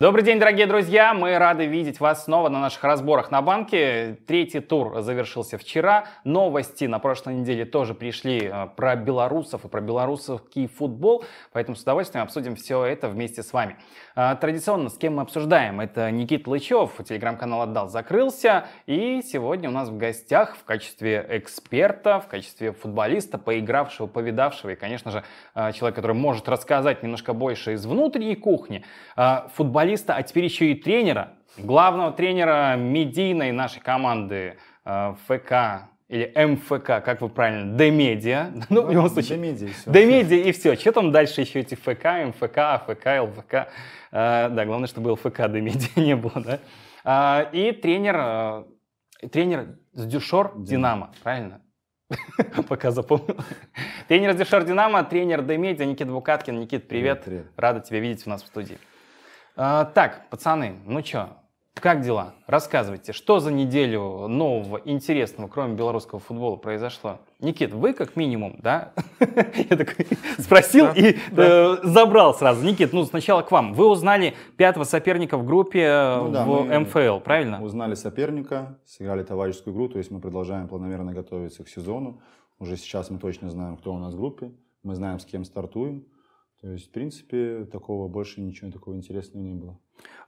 Добрый день, дорогие друзья! Мы рады видеть вас снова на наших разборах на банке. Третий тур завершился вчера. Новости на прошлой неделе тоже пришли э, про белорусов и про белорусский футбол, поэтому с удовольствием обсудим все это вместе с вами. Э, традиционно с кем мы обсуждаем? Это Никит Лычев, телеграм-канал «Отдал» закрылся, и сегодня у нас в гостях в качестве эксперта, в качестве футболиста, поигравшего, повидавшего и, конечно же, э, человек, который может рассказать немножко больше из внутренней кухни, футболист футболиста, а теперь еще и тренера, главного тренера медийной нашей команды э, ФК или МФК, как вы правильно, Демедиа. Ну, в любом случае. Демедиа и все. Демедиа и все. Что там дальше еще эти ФК, МФК, АФК, ЛФК? Э, да, главное, чтобы ЛФК Демедиа не было, да? Э, и тренер, э, тренер с Дюшор Динамо, правильно? Пока запомнил. Тренер с Дюшор Динамо, тренер Демедиа, Никита Букаткин. Никит, привет. привет. Рада тебя видеть у нас в студии. А, так, пацаны, ну чё, как дела? Рассказывайте, что за неделю нового, интересного, кроме белорусского футбола, произошло? Никит, вы как минимум, да? Я такой спросил и э, забрал сразу. Никит, ну сначала к вам. Вы узнали пятого соперника в группе э, ну в МФЛ, правильно? Узнали соперника, сыграли товарищескую игру, то есть мы продолжаем планомерно готовиться к сезону. Уже сейчас мы точно знаем, кто у нас в группе, мы знаем, с кем стартуем. То есть, в принципе, такого больше ничего такого интересного не было.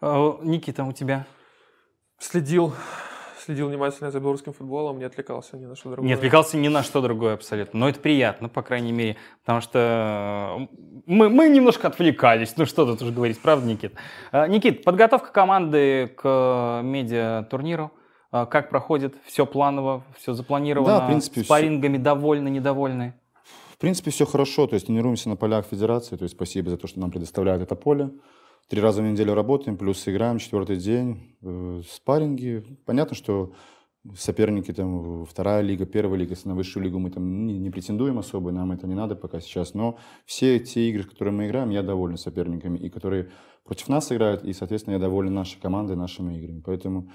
А, Никита, у тебя? Следил следил внимательно за белорусским футболом, не отвлекался ни на что другое. Не отвлекался ни на что другое абсолютно. Но это приятно, по крайней мере, потому что мы, мы немножко отвлекались. Ну что тут уже говорить, правда, Никит? А, Никит, подготовка команды к э, медиа-турниру. А, как проходит? Все планово, все запланировано? Да, в принципе. Спаррингами все... довольны, недовольны? В принципе, все хорошо, то есть тренируемся на полях Федерации, то есть спасибо за то, что нам предоставляют это поле. Три раза в неделю работаем, плюс играем четвертый день, э, спарринги. Понятно, что соперники, там, вторая лига, первая лига, на высшую лигу мы там не, не претендуем особо, нам это не надо пока сейчас, но все те игры, которые мы играем, я доволен соперниками, и которые против нас играют, и, соответственно, я доволен нашей командой, нашими играми. Поэтому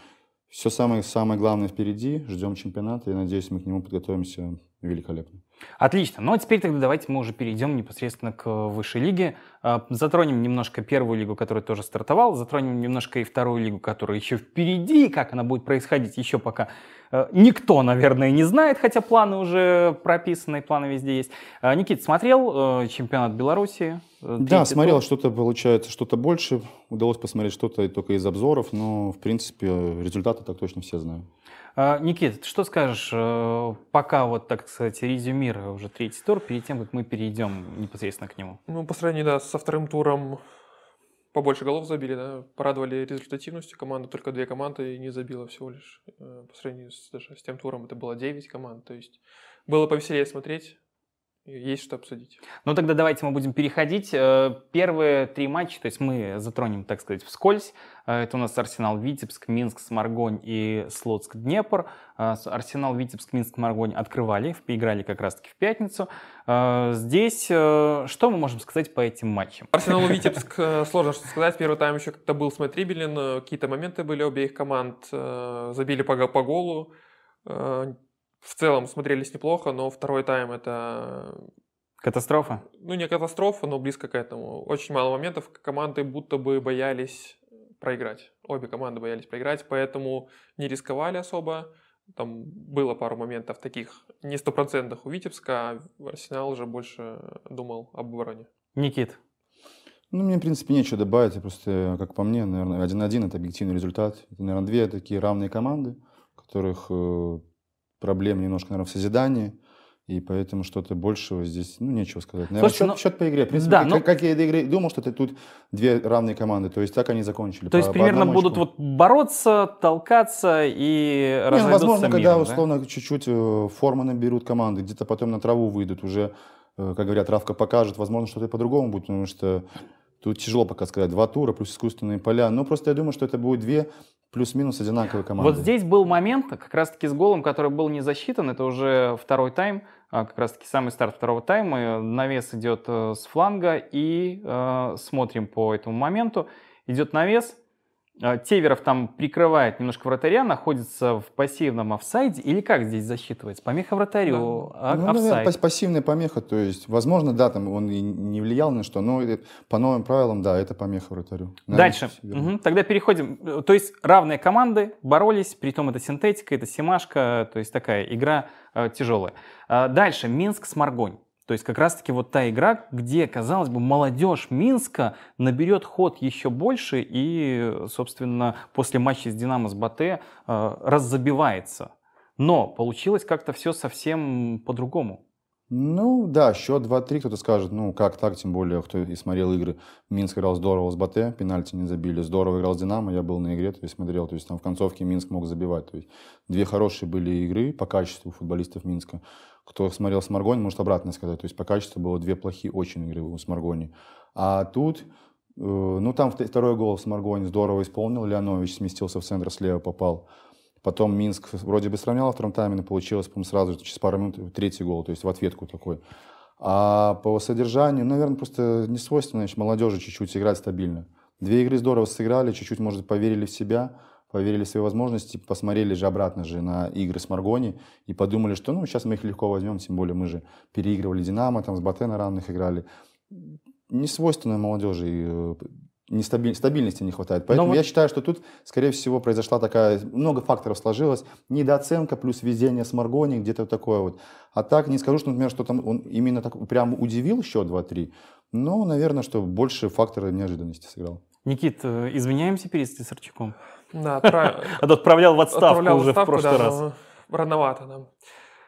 все самое, самое главное впереди, ждем чемпионата, и надеюсь, мы к нему подготовимся великолепно. Отлично. Ну а теперь тогда давайте мы уже перейдем непосредственно к э, высшей лиге. А, затронем немножко первую лигу, которая тоже стартовала, затронем немножко и вторую лигу, которая еще впереди, как она будет происходить еще пока э, никто, наверное, не знает, хотя планы уже прописаны, и планы везде есть. А, Никит, смотрел э, чемпионат Беларуси? Да, смотрел, тур? что-то получается, что-то больше. Удалось посмотреть что-то только из обзоров, но, в принципе, результаты так точно все знаю. А, Никит, что скажешь, э, пока вот, так сказать, резюмируя уже третий тур, перед тем, как мы перейдем непосредственно к нему? Ну, по сравнению, да, со вторым туром побольше голов забили, да, порадовали результативностью команды, только две команды не забила всего лишь. Э, по сравнению с, даже с тем туром это было 9 команд, то есть было повеселее смотреть, есть что обсудить. Ну тогда давайте мы будем переходить. Э, первые три матча, то есть мы затронем, так сказать, вскользь. Э, это у нас Арсенал Витебск, Минск, Сморгонь и Слотск Днепр. Э, Арсенал Витебск, Минск, Сморгонь открывали, играли как раз-таки в пятницу. Здесь что мы можем сказать по этим матчам? Арсенал Витебск сложно что сказать. Первый тайм еще как-то был смотрибелен. Какие-то моменты были обеих команд. Забили по голу в целом смотрелись неплохо, но второй тайм это... Э, катастрофа? Ну, не катастрофа, но близко к этому. Очень мало моментов, команды будто бы боялись проиграть. Обе команды боялись проиграть, поэтому не рисковали особо. Там было пару моментов таких, не стопроцентных у Витебска, а Арсенал уже больше думал об обороне. Никит, ну, мне, в принципе, нечего добавить. Я просто, как по мне, наверное, 1-1 – это объективный результат. Это, наверное, две такие равные команды, которых э, проблем немножко, наверное, в созидании. И поэтому что-то большего здесь, ну, нечего сказать. Наверное, Слушай, счет, но... Ну, счет по игре. В принципе, да, как, но... Ну как я до игры думал, что это тут две равные команды. То есть так они закончили. То по, есть примерно будут вот бороться, толкаться и Не, ну, Возможно, миром, когда да? условно чуть-чуть э, формы наберут команды, где-то потом на траву выйдут уже, э, как говорят, травка покажет. Возможно, что-то по-другому будет, потому что Тут тяжело пока сказать, два тура плюс искусственные поля, но просто я думаю, что это будет две плюс-минус одинаковые команды. Вот здесь был момент, как раз-таки с голом, который был не засчитан, это уже второй тайм, а как раз-таки самый старт второго тайма, навес идет э, с фланга и э, смотрим по этому моменту, идет навес, а, Теверов там прикрывает немножко вратаря, находится в пассивном офсайде, или как здесь засчитывается? Помеха вратарю, да. Ну, а, ну, офсайд? Наверное, пассивная помеха, то есть, возможно, да, там он и не влиял на что, но по новым правилам, да, это помеха вратарю. Наверное, Дальше. Угу. Тогда переходим. То есть равные команды боролись, при притом это синтетика, это симашка, то есть такая игра э, тяжелая. А дальше, Минск с Маргонь. То есть как раз-таки вот та игра, где, казалось бы, молодежь Минска наберет ход еще больше и, собственно, после матча с «Динамо» с «Батэ» э, раззабивается. Но получилось как-то все совсем по-другому. Ну да, счет 2-3, кто-то скажет, ну как так, тем более, кто и смотрел игры. Минск играл здорово с Батэ, пенальти не забили, здорово играл с Динамо, я был на игре, то есть смотрел, то есть там в концовке Минск мог забивать. То есть две хорошие были игры по качеству футболистов Минска кто смотрел Сморгонь, может обратно сказать. То есть по качеству было две плохие очень игры у Сморгони. А тут, э, ну там второй гол Сморгонь здорово исполнил, Леонович сместился в центр, слева попал. Потом Минск вроде бы сравнял во втором тайме, но получилось, по сразу же через пару минут э, третий гол, то есть в ответку такой. А по содержанию, ну, наверное, просто не свойственно значит, молодежи чуть-чуть играть стабильно. Две игры здорово сыграли, чуть-чуть, может, поверили в себя поверили в свои возможности, посмотрели же обратно же на игры с Маргони и подумали, что ну сейчас мы их легко возьмем, тем более мы же переигрывали Динамо, там с Батэ на равных играли. Не свойственно молодежи э, нестабиль, стабильности не хватает. Поэтому Но я вот... считаю, что тут, скорее всего, произошла такая, много факторов сложилось, недооценка плюс везение с Маргони, где-то такое вот. А так не скажу, что, например, что там он именно так прям удивил счет 2-3, но, наверное, что больше фактора неожиданности сыграл. Никит, э, извиняемся перед Сарчаком? Да, отправ... отправлял в отставку отправлял уже в, отставку, в прошлый да, раз. Рановато нам.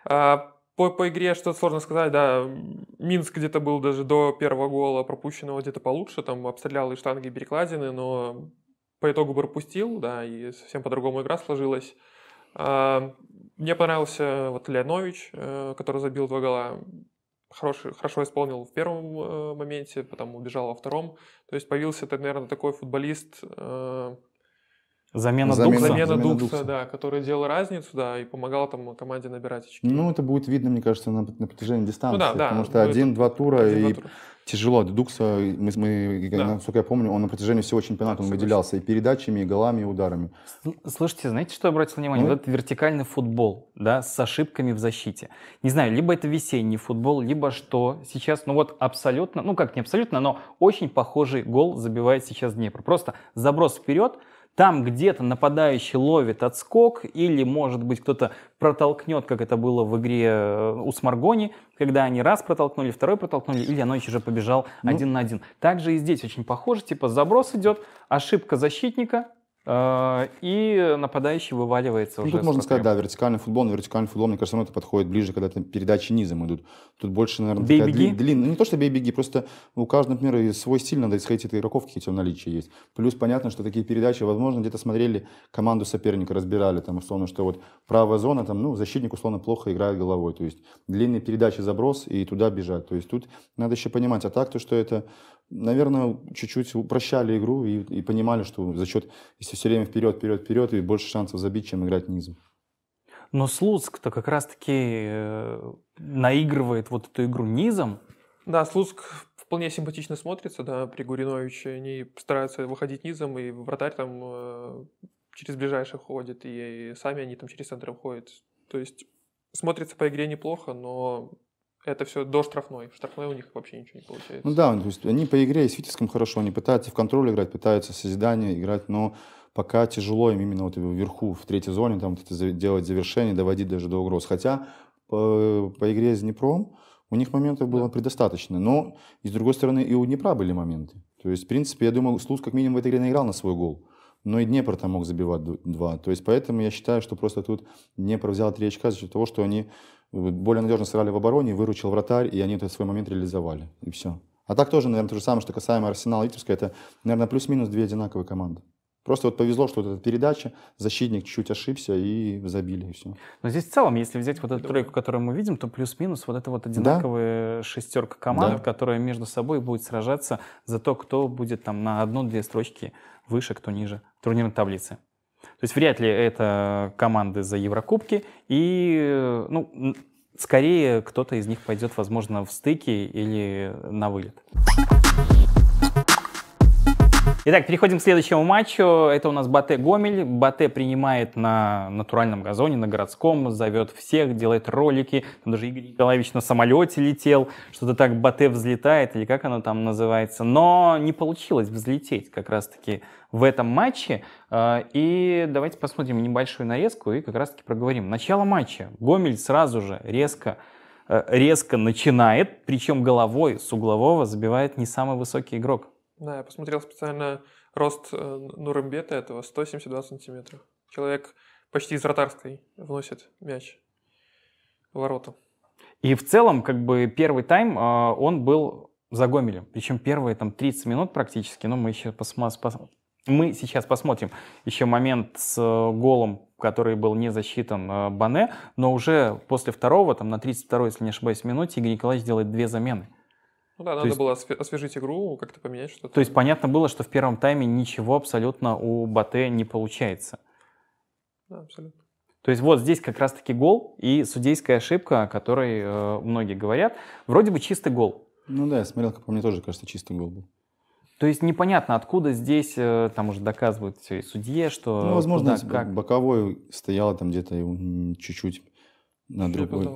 А, по, по игре что-то сложно сказать, да. Минск где-то был даже до первого гола пропущенного где-то получше, там обстрелял и штанги, и перекладины, но по итогу пропустил, да, и совсем по-другому игра сложилась. А, мне понравился вот Леонович, э, который забил два гола хороший, хорошо исполнил в первом э, моменте, потом убежал во втором. То есть появился, это, наверное, такой футболист, э, Замена, замена Дукса. Замена, замена Дукса, Дукса, да, который делал разницу, да, и помогал там команде набирать очки. Ну, это будет видно, мне кажется, на, на протяжении дистанции. Ну, да, да, потому что один-два тура один, и... Тура. Тяжело. Дукса, мы, мы, да. насколько я помню, он на протяжении всего чемпионата он выделялся и передачами, и голами, и ударами. Слышите, знаете, что я обратил внимание? Ну? Вот этот вертикальный футбол, да, с ошибками в защите. Не знаю, либо это весенний футбол, либо что сейчас, ну вот абсолютно, ну как не абсолютно, но очень похожий гол забивает сейчас Днепр. Просто заброс вперед – там где-то нападающий ловит отскок, или, может быть, кто-то протолкнет, как это было в игре э, у Сморгони, когда они раз протолкнули, второй протолкнули, или Янович уже побежал ну. один на один. Также и здесь очень похоже, типа заброс идет, ошибка защитника, Э, и нападающий вываливается ну, уже. Тут можно сказать, да, вертикальный футбол, но вертикальный футбол, мне кажется, равно это подходит ближе, когда там передачи низом идут. Тут больше, наверное, бей такая длинная. Ну, не то, что бей-беги, просто у каждого, например, свой стиль надо исходить от игроков, какие у тебя в наличии есть. Плюс понятно, что такие передачи, возможно, где-то смотрели команду соперника, разбирали, там, условно, что вот правая зона, там, ну, защитник, условно, плохо играет головой. То есть длинные передачи, заброс и туда бежать. То есть тут надо еще понимать, а так то, что это наверное, чуть-чуть упрощали игру и, и понимали, что за счет, если все время вперед, вперед, вперед, и больше шансов забить, чем играть низом. Но Слуцк-то как раз-таки э, наигрывает вот эту игру низом. Да, Слуцк вполне симпатично смотрится, да, при Гуриновиче. Они стараются выходить низом, и вратарь там э, через ближайших ходит, и, и сами они там через центр ходят. То есть смотрится по игре неплохо, но это все до штрафной. В штрафной у них вообще ничего не получается. Ну да, ну, то есть они по игре и с Витиском хорошо, они пытаются в контроль играть, пытаются созидание играть, но пока тяжело им именно вот вверху, в третьей зоне, там вот это делать завершение, доводить даже до угроз. Хотя по, по игре с Днепром у них моментов было да. предостаточно. Но, и с другой стороны, и у Днепра были моменты. То есть, в принципе, я думаю, Слуц как минимум в этой игре наиграл на свой гол но и Днепр там мог забивать два. То есть поэтому я считаю, что просто тут Днепр взял три очка за счет того, что они э, более надежно сыграли в обороне, выручил вратарь, и они этот свой момент реализовали. И все. А так тоже, наверное, то же самое, что касаемо Арсенала и Витебска, это, наверное, плюс-минус две одинаковые команды. Просто вот повезло, что вот эта передача, защитник чуть-чуть ошибся и забили, и все. Но здесь в целом, если взять вот эту тройку, которую мы видим, то плюс-минус вот это вот одинаковая да? шестерка команд, да. которая между собой будет сражаться за то, кто будет там на одну-две строчки выше, кто ниже турнирной таблицы. То есть вряд ли это команды за Еврокубки, и ну, скорее кто-то из них пойдет, возможно, в стыки или на вылет. Итак, переходим к следующему матчу. Это у нас Бате Гомель. Бате принимает на натуральном газоне, на городском, зовет всех, делает ролики. Там даже Игорь Николаевич на самолете летел. Что-то так Бате взлетает, или как оно там называется. Но не получилось взлететь как раз-таки в этом матче. А, и давайте посмотрим небольшую нарезку и как раз-таки проговорим. Начало матча. Гомель сразу же резко э, резко начинает, причем головой с углового забивает не самый высокий игрок. Да, я посмотрел специально рост э, Нурымбета этого 172 сантиметра. Человек почти из ротарской вносит мяч в ворота. И в целом, как бы, первый тайм, а, он был за Гомелем. Причем первые там 30 минут практически, но мы еще посмотрим. Мы сейчас посмотрим еще момент с э, голом, который был не засчитан э, Бане, но уже после второго, там на 32-й, если не ошибаюсь, минуте Игорь Николаевич делает две замены. Ну да, надо есть... было освежить игру, как-то поменять что-то. То есть понятно было, что в первом тайме ничего абсолютно у Бате не получается. Да, абсолютно. То есть вот здесь как раз-таки гол и судейская ошибка, о которой э, многие говорят. Вроде бы чистый гол. Ну да, я смотрел, как по мне тоже, кажется, чистый гол был. То есть непонятно, откуда здесь, э, там уже доказывают все и судье, что... Ну, возможно, куда, как... боковой стояло там где-то чуть-чуть на другой.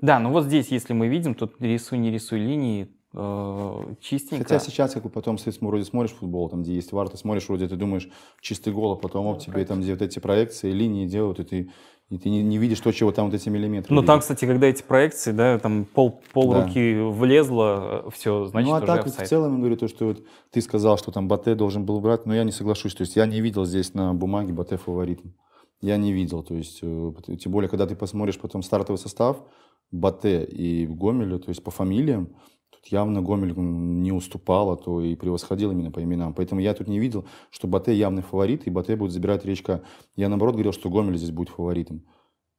да. но вот здесь, если мы видим, тут рисуй, не рисуй линии, Э, чистенько. Хотя сейчас, как бы потом с этим вроде смотришь футбол, там, где есть вар, ты смотришь, вроде ты думаешь, чистый гол, а потом оп, тебе там, где вот эти проекции, линии делают, и ты, и ты не, не видишь то, чего там вот эти миллиметры. Ну, там, кстати, когда эти проекции, да, там пол, пол да. руки влезло, все, значит, Ну, а так офсайд. в целом, я говорю, то, что вот ты сказал, что там Бате должен был брать, но я не соглашусь, то есть я не видел здесь на бумаге Бате фаворитом. Я не видел, то есть, э, тем более, когда ты посмотришь потом стартовый состав, Бате и Гомеля, то есть по фамилиям, явно Гомель не уступал, а то и превосходил именно по именам. Поэтому я тут не видел, что Батэ явный фаворит, и Батэ будет забирать речка. Я, наоборот, говорил, что Гомель здесь будет фаворитом.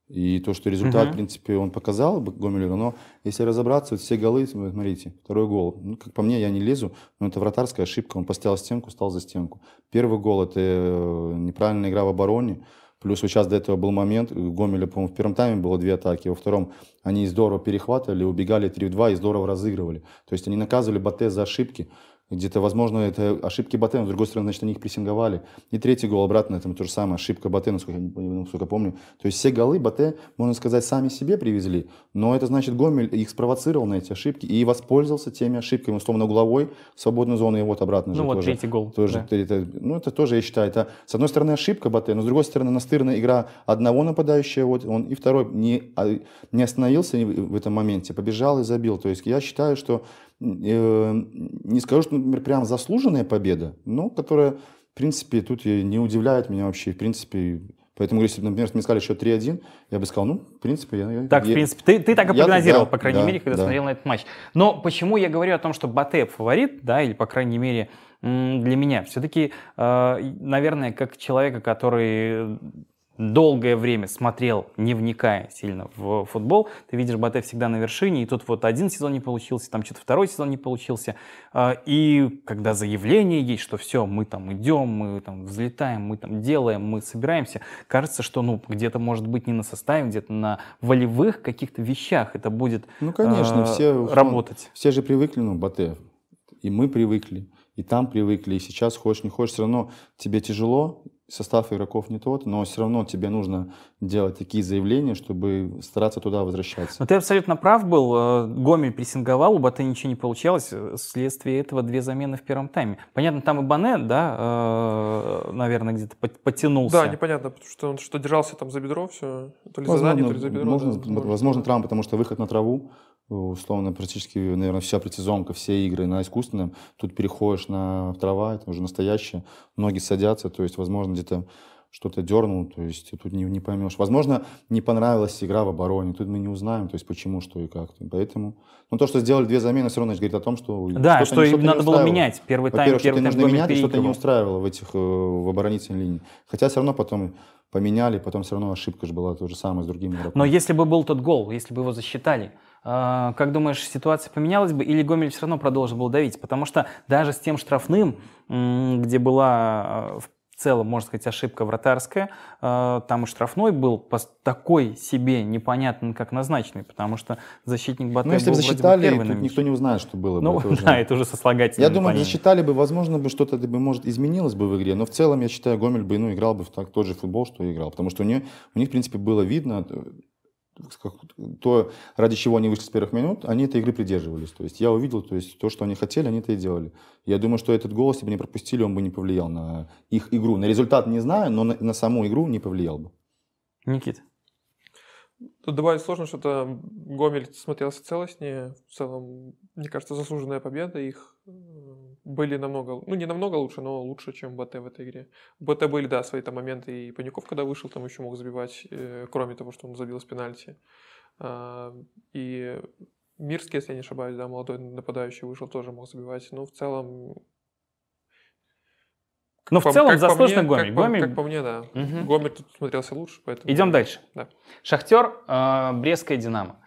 И то, что результат, угу. в принципе, он показал Гомелю, но если разобраться, вот все голы, смотрите, второй гол, ну, как по мне, я не лезу, но это вратарская ошибка, он поставил стенку, стал за стенку. Первый гол – это э, неправильная игра в обороне, Плюс сейчас до этого был момент, у э, Гомеля, по-моему, в первом тайме было две атаки, во втором они здорово перехватывали, убегали 3 в 2 и здорово разыгрывали. То есть они наказывали Батте за ошибки. Где-то, возможно, это ошибки Батена, с другой стороны, значит, они их прессинговали. И третий гол обратно, это то же самое, ошибка Батена, насколько, насколько я помню. То есть все голы Бате, можно сказать, сами себе привезли, но это значит, Гомель их спровоцировал на эти ошибки и воспользовался теми ошибками, условно, угловой, свободной зоны, и вот обратно ну, же вот тоже. третий гол. Тоже, да. это, ну, это тоже, я считаю, это, с одной стороны, ошибка Бате, но с другой стороны, настырная игра одного нападающего, вот он и второй не, а, не остановился в этом моменте, побежал и забил. То есть я считаю, что Э, не скажу, что, например, прям заслуженная победа, но которая, в принципе, тут и не удивляет меня вообще. В принципе, поэтому, если бы, например, мне сказали еще 3-1, я бы сказал, ну, в принципе, я... Так, я, в принципе, ты, ты так и прогнозировал, да, по крайней да, мере, когда да. смотрел на этот матч. Но почему я говорю о том, что Батеп фаворит, да, или, по крайней мере, для меня. Все-таки, э, наверное, как человека, который долгое время смотрел, не вникая сильно в футбол, ты видишь Батэ всегда на вершине, и тут вот один сезон не получился, там что-то второй сезон не получился, а, и когда заявление есть, что все, мы там идем, мы там взлетаем, мы там делаем, мы собираемся, кажется, что ну где-то может быть не на составе, где-то на волевых каких-то вещах это будет ну, конечно, э, все, работать. Все же привыкли, ну, Батэ, и мы привыкли, и там привыкли, и сейчас хочешь, не хочешь, все равно тебе тяжело, состав игроков не тот, но все равно тебе нужно делать такие заявления, чтобы стараться туда возвращаться. Но ну, ты абсолютно прав был. Э, Гоми прессинговал, у Бате ничего не получалось. Э, вследствие этого две замены в первом тайме. Понятно, там и Бане, да, э, наверное, где-то потянулся. Да, непонятно, потому что он что держался там за бедро, все. То ли за заднее, то ли за бедро. Можно, да, возможно, травм, потому что выход на траву условно практически, наверное, вся предсезонка, все игры на искусственном. Тут переходишь на трава, это уже настоящее. Ноги садятся, то есть, возможно, где-то что-то дернул, то есть тут не, не поймешь. Возможно, не понравилась игра в обороне, тут мы не узнаем, то есть почему, что и как. Поэтому, ну то, что сделали две замены, все равно говорит о том, что да, что, что им надо было менять первый тайм, первый тайм нужно менять, что-то не устраивало в этих э, в оборонительной линии. Хотя все равно потом поменяли, потом все равно ошибка же была то же самое с другими игроками. Но если бы был тот гол, если бы его засчитали, э, как думаешь, ситуация поменялась бы или Гомель все равно продолжил был давить? Потому что даже с тем штрафным, где была э, целом, можно сказать, ошибка вратарская. Э, там и штрафной был по такой себе непонятно как назначенный, потому что защитник Батэ Ну, если был бы засчитали, бы тут никто не узнает, что было ну, бы. Это уже... да, это уже сослагательное. Я думаю, понятие. засчитали бы, возможно, бы что-то, бы, может, изменилось бы в игре, но в целом, я считаю, Гомель бы, ну, играл бы в так, тот же футбол, что и играл, потому что у них у них, в принципе, было видно, э, то, ради чего они вышли с первых минут, они этой игры придерживались. То есть я увидел, то есть то, что они хотели, они это и делали. Я думаю, что этот голос, если бы не пропустили, он бы не повлиял на их игру. На результат не знаю, но на, на саму игру не повлиял бы. Никит. Тут добавить сложно, что-то Гомель смотрелся целостнее. В целом, мне кажется, заслуженная победа их э, были намного, ну не намного лучше, но лучше, чем БТ в этой игре. БТ были, да, свои там моменты, и Панюков, когда вышел, там еще мог забивать, э, кроме того, что он забил с пенальти. Э, и Мирский, если я не ошибаюсь, да, молодой нападающий вышел, тоже мог забивать. Но в целом... Но в целом заслуженно Гомер. Гомель. Как, Гомель... как по мне, да. Угу. Гомель тут смотрелся лучше, поэтому... Идем дальше. Да. Шахтер, э, а, Брестская Динамо.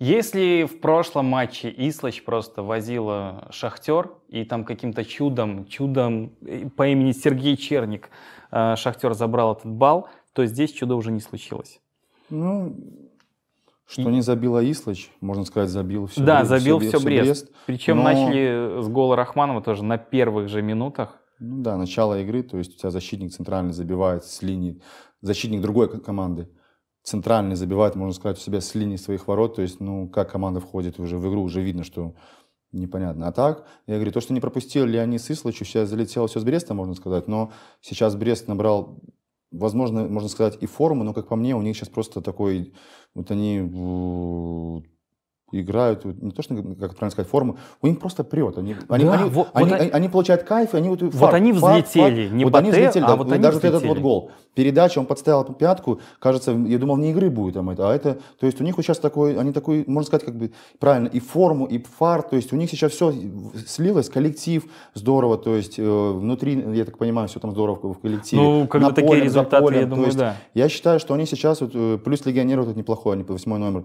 Если в прошлом матче Ислач просто возила Шахтер, и там каким-то чудом, чудом э, по имени Сергей Черник э, Шахтер забрал этот бал, то здесь чудо уже не случилось. Ну, что и... не забила Ислач, можно сказать, забил все Да, Брест, забил все, все Брест. Брест. Причем но... начали с гола Рахманова тоже на первых же минутах. Ну да, начало игры, то есть у тебя защитник центральный забивает с линии, защитник другой команды центральный забивает, можно сказать, у себя с линии своих ворот. То есть, ну, как команда входит уже в игру, уже видно, что непонятно. А так, я говорю, то, что не пропустил Леонид Сыслович, сейчас залетело все с Бреста, можно сказать, но сейчас Брест набрал возможно, можно сказать, и форму, но, как по мне, у них сейчас просто такой, вот они играют, не то что, как правильно сказать, форму, у них просто прет. Они, да, они, вот, они, вот они, они получают кайф, и они вот... Вот они взлетели, фар, фар, не вот они взлетели, а вот даже этот вот гол. Передача, он подставил пятку, кажется, я думал, не игры будет там это, а это... То есть у них вот сейчас такой, они такой, можно сказать, как бы правильно, и форму, и фар, то есть у них сейчас все слилось, коллектив здорово, то есть э, внутри, я так понимаю, все там здорово в коллективе. Ну, когда на такие поле, результаты, полем, я думаю, есть, да. Я считаю, что они сейчас, вот, э, плюс легионеры вот этот неплохой, они по восьмой номер.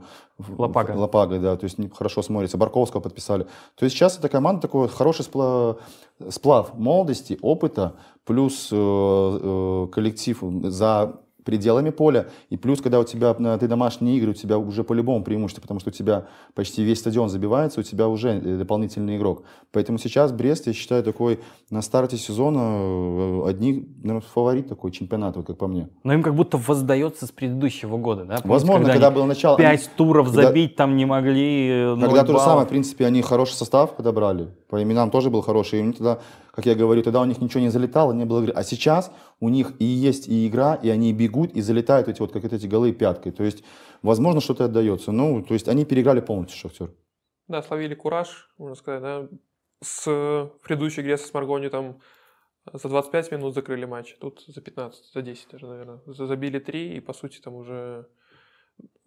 Лопага. Лопага, да то есть хорошо смотрится. Барковского подписали. То есть сейчас эта команда такой хороший сплав, сплав молодости, опыта, плюс э, э, коллектив за пределами поля. И плюс, когда у тебя э, ты домашние игры, у тебя уже по-любому преимущество, потому что у тебя почти весь стадион забивается, у тебя уже э, дополнительный игрок. Поэтому сейчас Брест, я считаю, такой на старте сезона э, одни, наверное, фаворит такой чемпионата вот как по мне. Но им как будто воздается с предыдущего года, да? Помните, Возможно, когда, когда было начало... Пять туров когда, забить там не могли. Когда то же самое, в принципе, они хороший состав подобрали. По именам тоже был хороший. И им тогда как я говорю, тогда у них ничего не залетало, не было игры. А сейчас у них и есть и игра, и они бегут, и залетают эти вот как эти голы пяткой. То есть, возможно, что-то отдается. Ну, то есть они переиграли полностью Шахтер. Да, словили кураж, можно сказать, да. С предыдущей игре со Сморгони там э, за 25 минут закрыли матч, а тут за 15, за 10 даже, наверное. Забили 3, и, по сути, там уже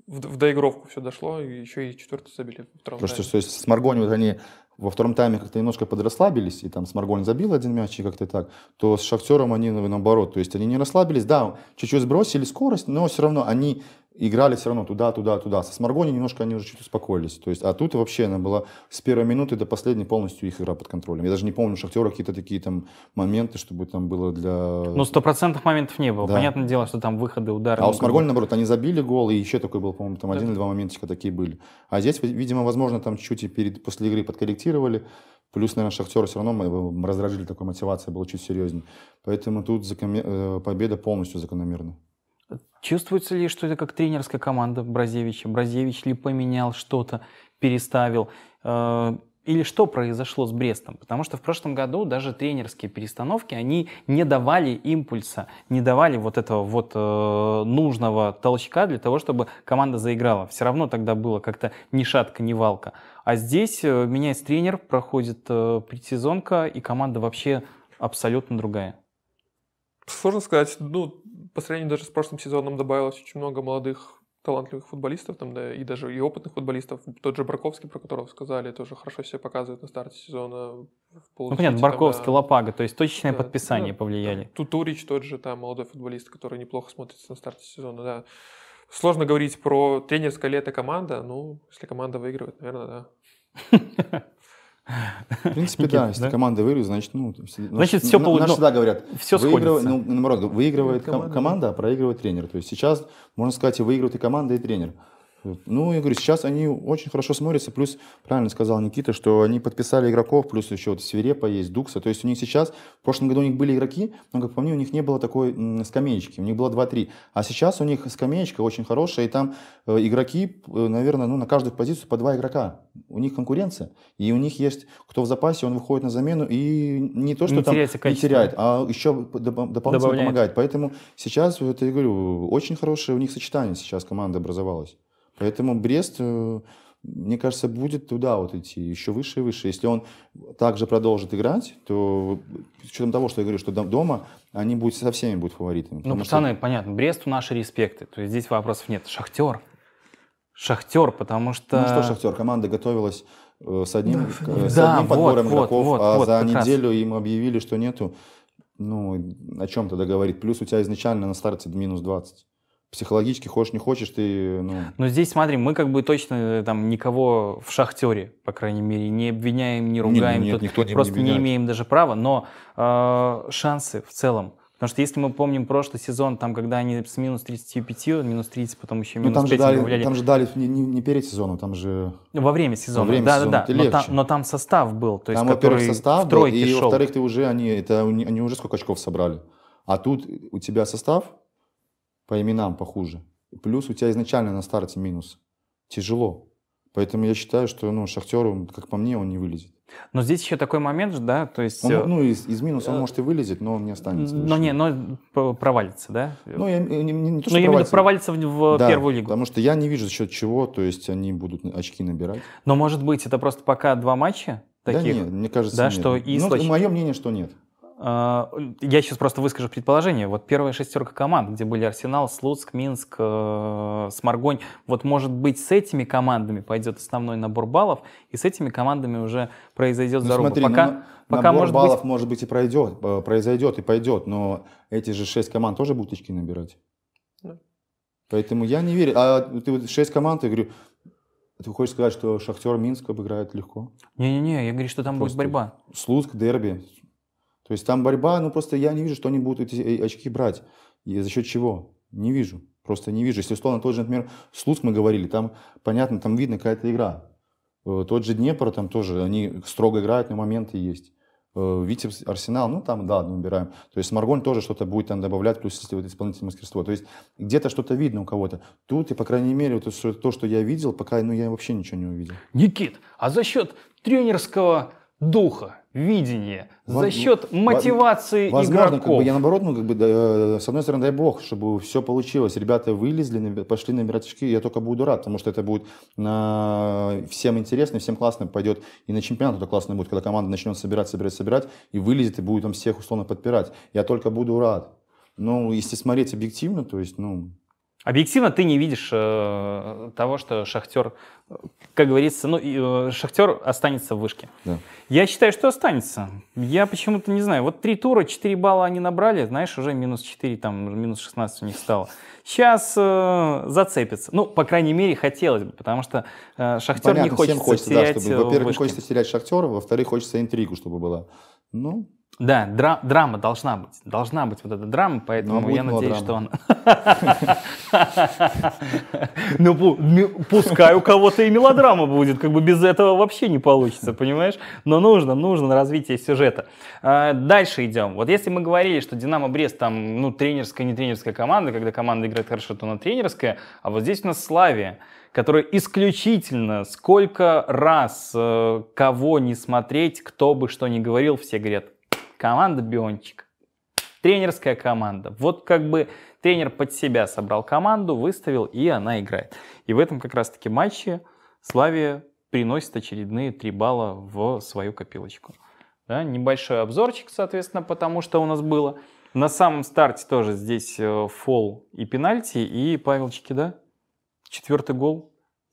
в, доигровку все дошло, и еще и четвертый забили. Потому что, что с Маргони вот они во втором тайме как-то немножко подрасслабились, и там Сморголь забил один мяч, и как-то так, то с Шахтером они наоборот, то есть они не расслабились, да, чуть-чуть сбросили скорость, но все равно они играли все равно туда, туда, туда. Со Сморгони немножко они уже чуть успокоились. То есть, а тут вообще она была с первой минуты до последней полностью их игра под контролем. Я даже не помню, у Шахтера какие-то такие там моменты, чтобы там было для... Ну, стопроцентных моментов не было. Да. Понятное дело, что там выходы, удары. А у Сморгони, наоборот, они забили гол, и еще такой был, по-моему, там один или два моментика такие были. А здесь, видимо, возможно, там чуть и перед, после игры подкорректировали. Плюс, наверное, Шахтер все равно мы разражили такой мотивацией, было чуть серьезнее. Поэтому тут закон... Э, победа полностью закономерна. Чувствуется ли, что это как тренерская команда Бразевича? Бразевич ли поменял что-то, переставил? Э, или что произошло с Брестом? Потому что в прошлом году даже тренерские перестановки, они не давали импульса, не давали вот этого вот э, нужного толчка для того, чтобы команда заиграла. Все равно тогда было как-то ни шатка, ни валка. А здесь э, меняется тренер, проходит э, предсезонка, и команда вообще абсолютно другая. Сложно сказать, ну, по сравнению даже с прошлым сезоном добавилось очень много молодых талантливых футболистов, там, да, и даже и опытных футболистов. Тот же Барковский, про которого сказали, тоже хорошо себя показывает на старте сезона. ну, понятно, Барковский, там, Лопага, то есть точечное да, подписание да, повлияли. Да, Тутурич тот же, там, молодой футболист, который неплохо смотрится на старте сезона, да. Сложно говорить про тренерское лето команда, ну, если команда выигрывает, наверное, да. В принципе, Никита, да, если да? команда выигрывает, значит, ну, значит, все получилось. Ну, да говорят, все выигрывает, ну, наоборот, выигрывает команда, команда, а проигрывает тренер. То есть сейчас, можно сказать, и выигрывает и команда, и тренер. Ну, я говорю, сейчас они очень хорошо смотрятся, плюс, правильно сказал Никита, что они подписали игроков, плюс еще вот Свирепа есть, Дукса, то есть у них сейчас, в прошлом году у них были игроки, но, как по мне, у них не было такой скамеечки, у них было 2-3, а сейчас у них скамеечка очень хорошая, и там э, игроки, э, наверное, ну, на каждую позицию по два игрока, у них конкуренция, и у них есть, кто в запасе, он выходит на замену, и не то, что не там не теряет, а еще дополнительно Добавляет. помогает, поэтому сейчас, вот я говорю, очень хорошее у них сочетание сейчас команда образовалась. Поэтому Брест, э, мне кажется, будет туда вот идти, еще выше и выше. Если он также продолжит играть, то с учетом того, что я говорю, что дома они будут, со всеми будут фаворитами. Ну, пацаны, что... понятно, Бресту наши респекты, то есть здесь вопросов нет. Шахтер, Шахтер, потому что... Ну что Шахтер, команда готовилась э, с одним, да, э, с одним подбором вот, игроков, вот, а вот, за неделю раз. им объявили, что нету. Ну, о чем тогда говорить? Плюс у тебя изначально на старте минус 20 психологически хочешь не хочешь ты ну... но здесь смотри мы как бы точно э, там никого в шахтере по крайней мере не обвиняем не ну ругаем нет, нет, никто не просто не, не имеем даже права но э, шансы в целом Потому что если мы помним прошлый сезон, там, когда они с минус 35, минус 30, потом еще ну, минус ну, там 5 же дали, гуляли. Там же дали не, не, не перед сезоном, там же... Во время сезона, Во время да, сезона да, да. Но там, но там состав был, то есть там, который во состав в тройке был, и, шел. во-вторых, ты уже, они, это, они уже сколько очков собрали. А тут у тебя состав, по именам похуже. И плюс у тебя изначально на старте минус. Тяжело. Поэтому я считаю, что ну, Шахтеру, как по мне, он не вылезет. Но здесь еще такой момент, да, то есть... Он, э, ну, из, из минуса он э, может и вылезет, но он не останется. Но не, но провалится, да? Ну, я, не, э, не, не то, ну, что но провалится. провалится в, в да, первую лигу. потому что я не вижу, за счет чего, то есть они будут очки набирать. Но, может быть, это просто пока два матча таких? Да нет, мне кажется, да, нет. Что и ну, мое мнение, что нет. Э, я сейчас просто выскажу предположение. Вот первая шестерка команд, где были Арсенал, Слуцк, Минск, э, Сморгонь, вот может быть с этими командами пойдет основной набор баллов, и с этими командами уже произойдет ну, заруба. Смотри, пока, ну, пока набор может баллов быть... может быть и пройдет, э, произойдет и пойдет, но эти же шесть команд тоже будут очки набирать. Да. Поэтому я не верю. А ты вот шесть команд, я говорю, а ты хочешь сказать, что Шахтер Минск обыграет легко? Не-не-не, я говорю, что там Просто будет борьба. Слуцк, дерби. То есть там борьба, ну просто я не вижу, что они будут эти э, очки брать. И за счет чего? Не вижу. Просто не вижу. Если условно тот же, например, Слуцк мы говорили, там, понятно, там видно какая-то игра. Э, тот же Днепр там тоже, они строго играют, но моменты есть. Э, Витебс, Арсенал, ну там, да, ну, убираем. То есть Маргон тоже что-то будет там добавлять, плюс если вот исполнительное мастерство. То есть где-то что-то видно у кого-то. Тут, и по крайней мере, вот то, что я видел, пока ну, я вообще ничего не увидел. Никит, а за счет тренерского духа видение, Во- за счет мотивации возможно, игроков. Как бы, я наоборот, ну, как бы, да, э, с одной стороны, дай бог, чтобы все получилось. Ребята вылезли, пошли на мироточки, я только буду рад, потому что это будет на... всем интересно, всем классно пойдет. И на чемпионат это классно будет, когда команда начнет собирать, собирать, собирать, и вылезет, и будет там всех условно подпирать. Я только буду рад. Ну, если смотреть объективно, то есть, ну, Объективно ты не видишь э, того, что Шахтер, как говорится, ну, э, Шахтер останется в вышке. Да. Я считаю, что останется. Я почему-то не знаю. Вот три тура, 4 балла они набрали, знаешь, уже минус 4, там, минус 16 у них стало. Сейчас э, зацепится. Ну, по крайней мере, хотелось бы, потому что э, Шахтер Понятно, не хочется, хочется терять да, чтобы, э, Во-первых, не хочется терять Шахтера, во-вторых, хочется интригу, чтобы была. Ну, да, дра- драма должна быть. Должна быть вот эта драма, поэтому ну, я надеюсь, драма. что она... Ну, пускай у кого-то и мелодрама будет, как бы без этого вообще не получится, понимаешь? Но нужно, нужно развитие сюжета. А, дальше идем. Вот если мы говорили, что «Динамо Брест» там, ну, тренерская, не тренерская команда, когда команда играет хорошо, то она тренерская, а вот здесь у нас «Славия» которая исключительно сколько раз э, кого не смотреть, кто бы что ни говорил, все говорят команда Биончик. Тренерская команда. Вот как бы тренер под себя собрал команду, выставил, и она играет. И в этом как раз-таки матче Славия приносит очередные три балла в свою копилочку. Да, небольшой обзорчик, соответственно, потому что у нас было. На самом старте тоже здесь э, фол и пенальти, и Павел Чикида. Четвертый гол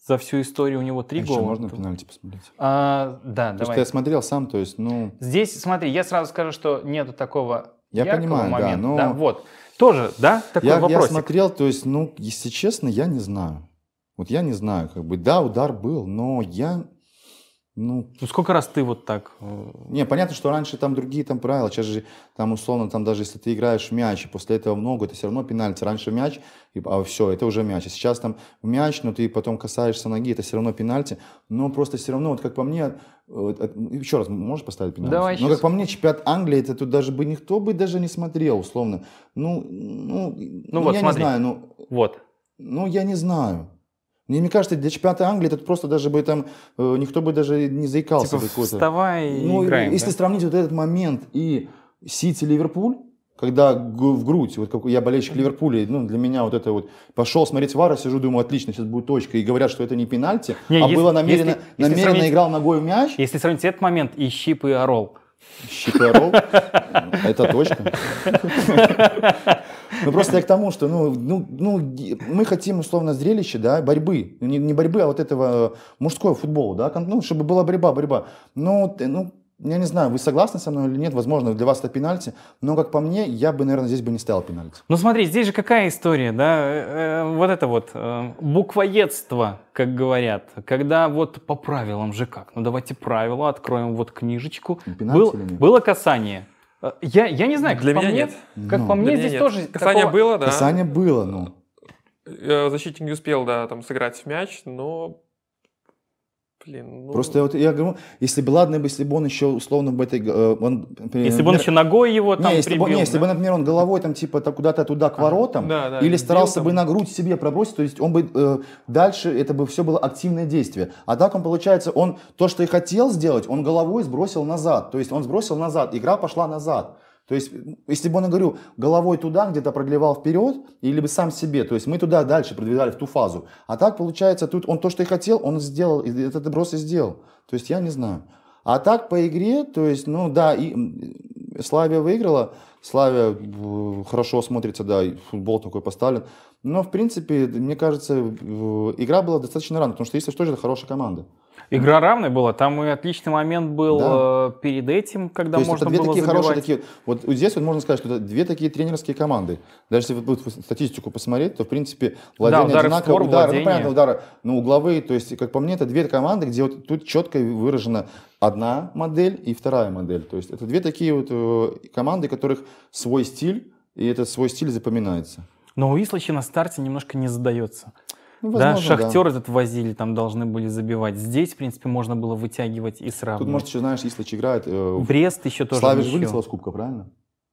за всю историю у него три а гола. Еще можно пенальти посмотреть? А, да, Потому давай. что я смотрел сам, то есть, ну... Здесь, смотри, я сразу скажу, что нету такого я понимаю, момента. да, но... Да, вот. Тоже, да, такой вопрос. Я смотрел, то есть, ну, если честно, я не знаю. Вот я не знаю, как бы, да, удар был, но я ну, ну, сколько раз ты вот так? Э, не, понятно, что раньше там другие там правила. Сейчас же там условно, там даже если ты играешь в мяч, и после этого много, это все равно пенальти. Раньше мяч, и, а все, это уже мяч. А сейчас там мяч, но ты потом касаешься ноги, это все равно пенальти. Но просто все равно, вот как по мне, э, э, ну, еще раз, можешь поставить пенальти? Давай Но ну, сейчас. как по мне, чемпионат Англии, это тут даже бы никто бы даже не смотрел, условно. Ну, ну, ну, ну вот, я смотри. не знаю. Ну, вот. Ну, я не знаю. Мне, мне кажется, для чемпионата Англии это просто даже бы там э, никто бы даже не заикался. Типа вставай и ну, играем. Если да? сравнить вот этот момент и Сити-Ливерпуль, когда в грудь, вот как я болельщик Ливерпуля, ну, для меня вот это вот, пошел смотреть Вара, сижу, думаю, отлично, сейчас будет точка, и говорят, что это не пенальти, не, а если, было намеренно, если, намеренно если сравнить, играл ногой в мяч. Если сравнить этот момент и Щип и Орол, Щипорол? Это точка. Ну, просто я к тому, что ну, ну, ну, мы хотим, условно, зрелище, да, борьбы. Не, не борьбы, а вот этого э, мужского футбола, да, ну, чтобы была борьба, борьба. Но, ну, э, ну я не знаю, вы согласны со мной или нет, возможно, для вас это пенальти, но, как по мне, я бы, наверное, здесь бы не ставил пенальти. Ну смотри, здесь же какая история, да, э, э вот это вот э, буквоедство, как говорят, когда вот по правилам же как, ну давайте правила, откроем вот книжечку. Ну, пенальти Был, Было касание, э, я, я не знаю, как Для по меня мне, нет. Как ну, по мне, здесь нет. тоже... Касание такого... было, да. Касание было, ну. Э, защитник не успел, да, там сыграть в мяч, но Блин, ну... Просто вот я говорю, если бы, ладно, если бы он еще условно в этой... Э, он, например, если бы он еще ногой его там не, если прибил, бы, не, если бы, например, он головой там типа так куда-то туда к воротам, ага, да, да, или старался там... бы на грудь себе пробросить, то есть он бы э, дальше, это бы все было активное действие. А так он, получается, он то, что и хотел сделать, он головой сбросил назад. То есть он сбросил назад, игра пошла назад. То есть, если бы он, говорю, головой туда где-то продлевал вперед, или бы сам себе, то есть мы туда дальше продвигали, в ту фазу. А так, получается, тут он то, что и хотел, он сделал, этот брос и сделал. То есть, я не знаю. А так, по игре, то есть, ну да, и Славия выиграла, Славия э, хорошо смотрится, да, и футбол такой поставлен. Но, в принципе, мне кажется, игра была достаточно рано, потому что, если что, это хорошая команда. Игра равная была, там и отличный момент был да. Э, перед этим, когда То есть можно это две было такие хорошие такие. Вот здесь вот можно сказать, что это две такие тренерские команды. Даже если вы статистику посмотреть, то в принципе владение да, удары одинаково, удары, ну понятно, удары, но угловые. То есть, как по мне, это две команды, где вот тут четко выражена одна модель и вторая модель. То есть это две такие вот э, команды, которых свой стиль и этот свой стиль запоминается. Но у Ислача на старте немножко не задается. Ну, возможно, да, шахтер да. этот возили, там должны были забивать. Здесь, в принципе, можно было вытягивать и сравнивать. Тут, может, еще знаешь, Ислач играет... Э, Брест еще тоже. Славиш вылетел с Кубка, правильно?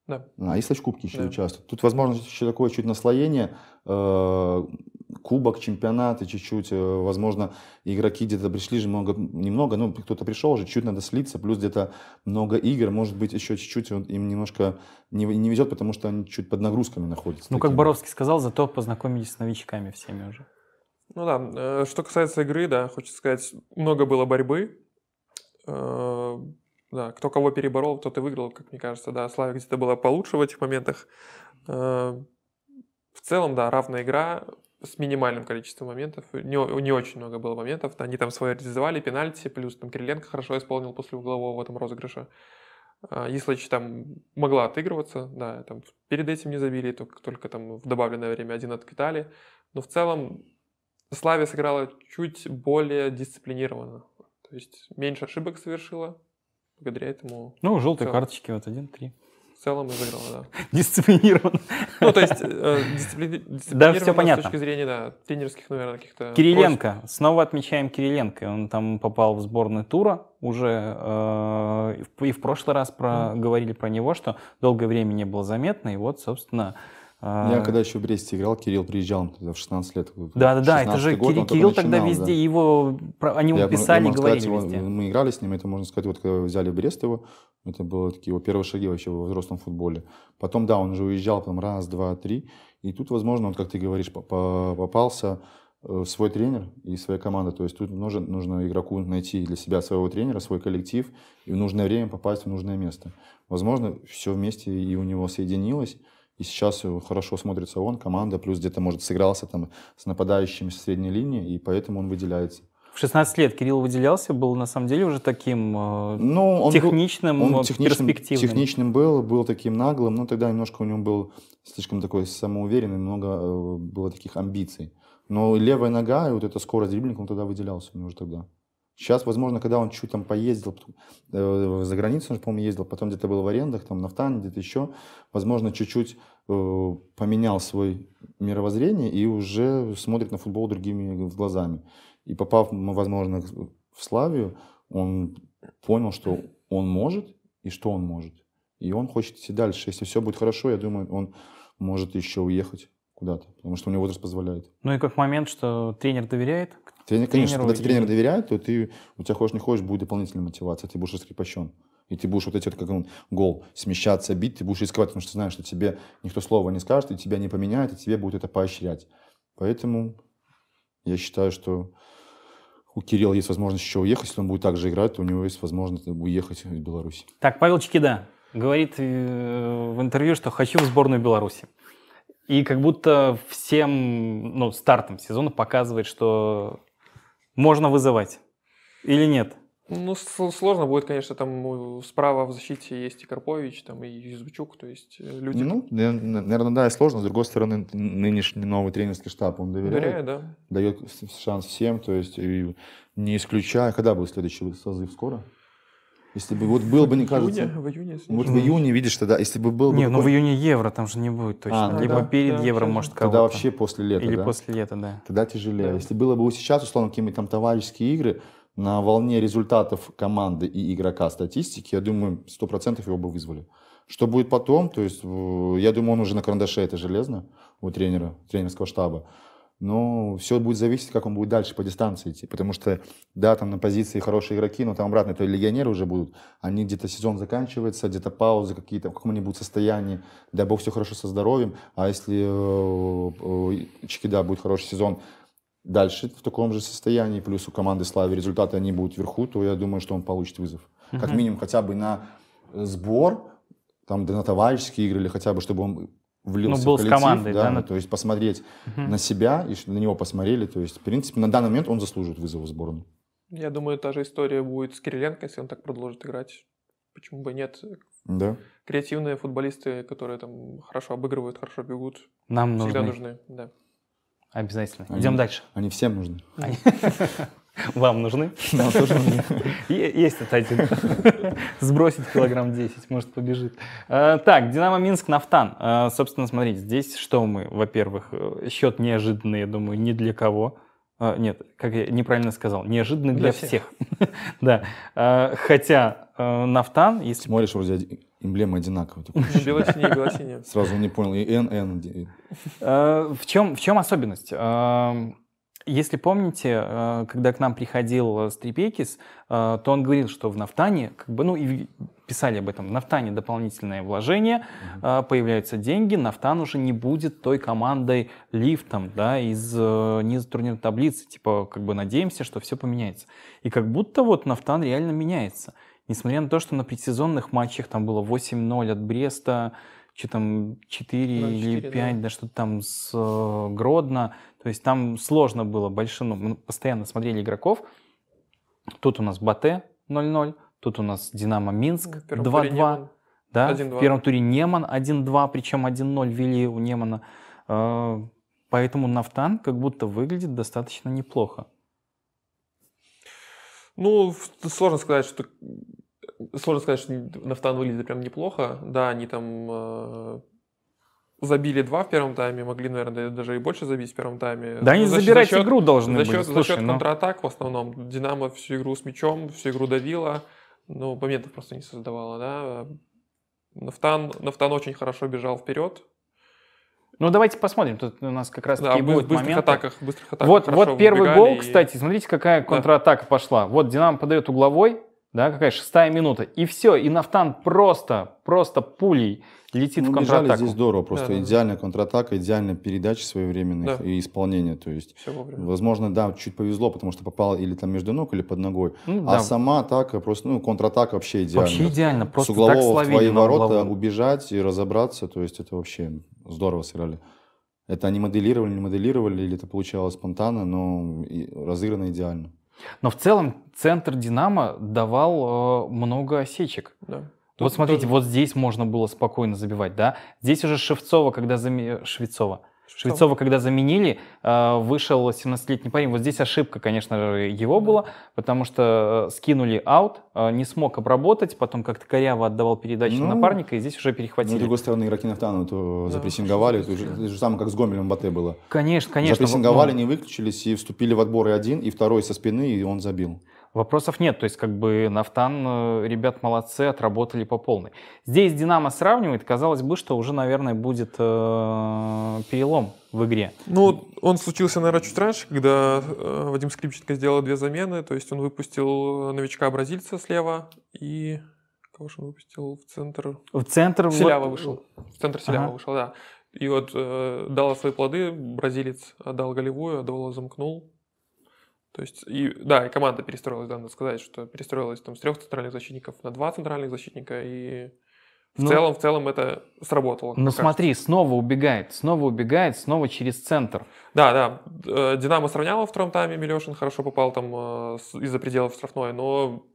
Да. А Ислач Кубки еще да. участвует. Тут, возможно, еще такое чуть наслоение. Э, кубок, чемпионаты чуть-чуть. Э, возможно, игроки где-то пришли же много, немного, ну, кто-то пришел уже, чуть надо слиться, плюс где-то много игр, может быть, еще чуть-чуть им немножко не, не везет, потому что они чуть под нагрузками находятся. Ну, такими. как Боровский сказал, зато познакомились с новичками всеми уже. Ну да, э, что касается игры, да, хочется сказать, много было борьбы. Э, да, кто кого переборол, тот и выиграл, как мне кажется, да. Славик где-то была получше в этих моментах. Э, в целом, да, равная игра с минимальным количеством моментов. Не, не очень много было моментов. Они там свои реализовали, пенальти, плюс там Кириленко хорошо исполнил после углового в этом розыгрыше. Ислач там могла отыгрываться, да, там перед этим не забили, только, только там в добавленное время один откатали. Но в целом Славия сыграла чуть более дисциплинированно. То есть меньше ошибок совершила. Благодаря этому... Ну, желтые целом, карточки, вот один, три. В целом изыграла, да. Дисциплинированно. Ну, то есть э, дисципли... Да, все понятно. с точки зрения, да, тренерских, наверное, каких-то... Кириленко. Просьб. Снова отмечаем Кириленко. Он там попал в сборную тура уже. Э, и в прошлый раз про... Mm. говорили про него, что долгое время не было заметно. И вот, собственно, а, я когда еще в Бресте играл, Кирилл приезжал тогда в 16 лет. Да, да, да, это же год, Кирилл, Кирилл тогда везде да. его, они ему писали, я, говорили сказать, везде. Мы играли с ним, это можно сказать, вот когда взяли Брест его, это были такие его первые шаги вообще во взрослом футболе. Потом, да, он уже уезжал там раз, два, три, и тут, возможно, он, как ты говоришь, попался э, свой тренер и своя команда. То есть тут нужно, нужно игроку найти для себя своего тренера, свой коллектив и в нужное время попасть в нужное место. Возможно, все вместе и у него соединилось, и сейчас хорошо смотрится он, команда, плюс где-то, может, сыгрался там с нападающими с средней линии, и поэтому он выделяется. В 16 лет Кирилл выделялся, был на самом деле уже таким э, ну, он техничным, был, он э, техничным, перспективным. Техничным был, был таким наглым, но тогда немножко у него был слишком такой самоуверенный, много э, было таких амбиций. Но левая нога и вот эта скорость дриблинга, он тогда выделялся, у него уже тогда. Сейчас, возможно, когда он чуть там поездил э, за границу, он же, по-моему, ездил, потом где-то был в арендах, там, на Втане, где-то еще, возможно, чуть-чуть э, поменял свой мировоззрение и уже смотрит на футбол другими глазами. И попав, возможно, в Славию, он понял, что он может и что он может. И он хочет идти дальше. Если все будет хорошо, я думаю, он может еще уехать куда-то, потому что у него возраст позволяет. Ну и как момент, что тренер доверяет, Тренер, конечно, когда тебе тренер доверяет, то ты, у тебя хочешь не хочешь, будет дополнительная мотивация, ты будешь раскрепощен. И ты будешь вот эти, вот, как он, гол, смещаться, бить, ты будешь рисковать, потому что знаешь, что тебе никто слова не скажет, и тебя не поменяет, и тебе будет это поощрять. Поэтому я считаю, что у Кирилла есть возможность еще уехать, если он будет так же играть, то у него есть возможность уехать из Беларуси. Так, Павел Чекида говорит э, в интервью, что «хочу в сборную Беларуси». И как будто всем ну, стартом сезона показывает, что можно вызывать или нет? Ну, сложно будет, конечно, там справа в защите есть и Карпович, там и Юзбучук, то есть э, люди... Ну, наверное, да, и сложно. С другой стороны, нынешний новый тренерский штаб, он доверяет, Доверяю, да. дает шанс всем, то есть не исключая... Когда будет следующий созыв? Скоро? Если бы вот был бы, не кажется... Июне, в июне? Вот в июне, видишь, тогда, если бы был... Не, бы ну в июне евро там же не будет точно. А, ну, Либо да, перед да, евро, может, когда Тогда вообще после лета, Или да? после лета, да. Тогда тяжелее. Да. Если было бы сейчас, условно, какие-нибудь там товарищеские игры, на волне результатов команды и игрока статистики, я думаю, сто процентов его бы вызвали. Что будет потом, то есть, я думаю, он уже на карандаше, это железно у тренера, тренерского штаба но все будет зависеть, как он будет дальше по дистанции идти. Потому что, да, там на позиции хорошие игроки, но там обратно то легионеры уже будут. Они где-то сезон заканчивается, где-то паузы какие-то, в каком они будут состоянии. Дай бог, все хорошо со здоровьем. А если у э, э, Чикида будет хороший сезон, дальше в таком же состоянии, плюс у команды Слави результаты они будут вверху, то я думаю, что он получит вызов. Как минимум хотя бы на сбор, там, да, на товарищеские игры, или хотя бы, чтобы он влился ну, был коллектив, с командой, да, да? то есть посмотреть угу. на себя и на него посмотрели, то есть в принципе на данный момент он заслуживает вызова в сборную. Я думаю, та же история будет с Кириленко, если он так продолжит играть. Почему бы нет? Да. Креативные футболисты, которые там хорошо обыгрывают, хорошо бегут, нам всегда нужны. нужны да. Обязательно. Они, Идем дальше. Они всем нужны. Они... Вам нужны? Нам тоже нужны. Есть, кстати, сбросить килограмм 10, может, побежит. Э, так, Динамо Минск, Нафтан. Э, собственно, смотрите, здесь что мы, во-первых, э, счет неожиданный, я думаю, ни для кого. Нет, как я неправильно сказал, неожиданный для, всех. да. Хотя Нафтан, если... Смотришь, вроде эмблемы одинаковые. Белосиня ну, и белосиня. Сразу не понял, и Н, В чем, в чем особенность? Если помните, э, когда к нам приходил э, Стрипекис, э, то он говорил, что в нафтане, как бы, ну и писали об этом, в нафтане дополнительное вложение, mm появляются деньги, нафтан уже не будет той командой лифтом, да, из низа турнирной таблицы, типа, как бы надеемся, что все поменяется. И как будто вот нафтан реально меняется. Несмотря на то, что на предсезонных матчах там было 8-0 от Бреста, что там 4 ну, или 5, да, да что-то там с Гродно, то есть там сложно было большину. Мы постоянно смотрели игроков. Тут у нас Бате 0-0, тут у нас Динамо Минск 2-2. Да, в первом туре Неман 1-2, причем 1-0 вели у Немана. А, поэтому Нафтан как будто выглядит достаточно неплохо. Ну, сложно сказать, что сложно сказать, что Нафтан выглядит прям неплохо. Да, они там а, забили два в первом тайме, могли, наверное, даже и больше забить в первом тайме. Да, они ну, за, забирать за счет, игру должны за счет, были. Слушай, за счет но... Ну. контратак в основном. Динамо всю игру с мячом, всю игру давила. Ну, моментов просто не создавала, да. Нафтан, Нафтан очень хорошо бежал вперед. Ну, давайте посмотрим. Тут у нас как раз да, таки будут быстрых моменты. атаках, быстрых атаках. Вот, вот первый гол, и... кстати, смотрите, какая да. контратака пошла. Вот Динамо подает угловой, да, какая шестая минута, и все, и Нафтан просто, просто пулей летит ну, в контратаку. здесь здорово, просто да, идеальная да. контратака, идеальная передача своевременных да. и исполнение, то есть, Все возможно, да, чуть повезло, потому что попал или там между ног, или под ногой, ну, а да. сама атака просто, ну, контратака вообще идеально. Вообще идеально, просто С углового так в твои ворота угловую. убежать и разобраться, то есть это вообще здорово сыграли. Это они моделировали, не моделировали, или это получалось спонтанно, но разыграно идеально. Но в целом центр «Динамо» давал э, много осечек. Да. вот смотрите, вот здесь можно было спокойно забивать, да? Здесь уже Шевцова, когда заме Швецова, Швецова, когда заменили, э, вышел 17-летний парень. Вот здесь ошибка, конечно же, его была, потому что э, скинули аут, э, не смог обработать, потом как-то коряво отдавал передачу ну, напарника, и здесь уже перехватили. Ну, с другой стороны, игроки Нафтану то да. запрессинговали, это же, это же самое, как с Гомелем Бате было. Конечно, конечно. Запрессинговали, вот, ну. не выключились и вступили в отборы один, и второй со спины, и он забил. Вопросов нет, то есть как бы Нафтан, э, ребят, молодцы, отработали по полной. Здесь Динамо сравнивает, казалось бы, что уже, наверное, будет э, перелом в игре. Ну, он случился, наверное, чуть раньше, когда э, Вадим Скрипченко сделал две замены, то есть он выпустил э, новичка бразильца слева и кого же он выпустил в центр? В центр Селява вот... вышел. В центр Селява ага. вышел, да. И вот э, дала свои плоды, бразилец отдал голевую, Адола замкнул, то есть, и, да, и команда перестроилась, да, надо сказать, что перестроилась там с трех центральных защитников на два центральных защитника, и в, ну, целом, в целом это сработало. Но ну, смотри, кажется. снова убегает, снова убегает, снова через центр. Да, да, э, Динамо сравняло в втором тайме, Милешин хорошо попал там э, из-за пределов штрафной, но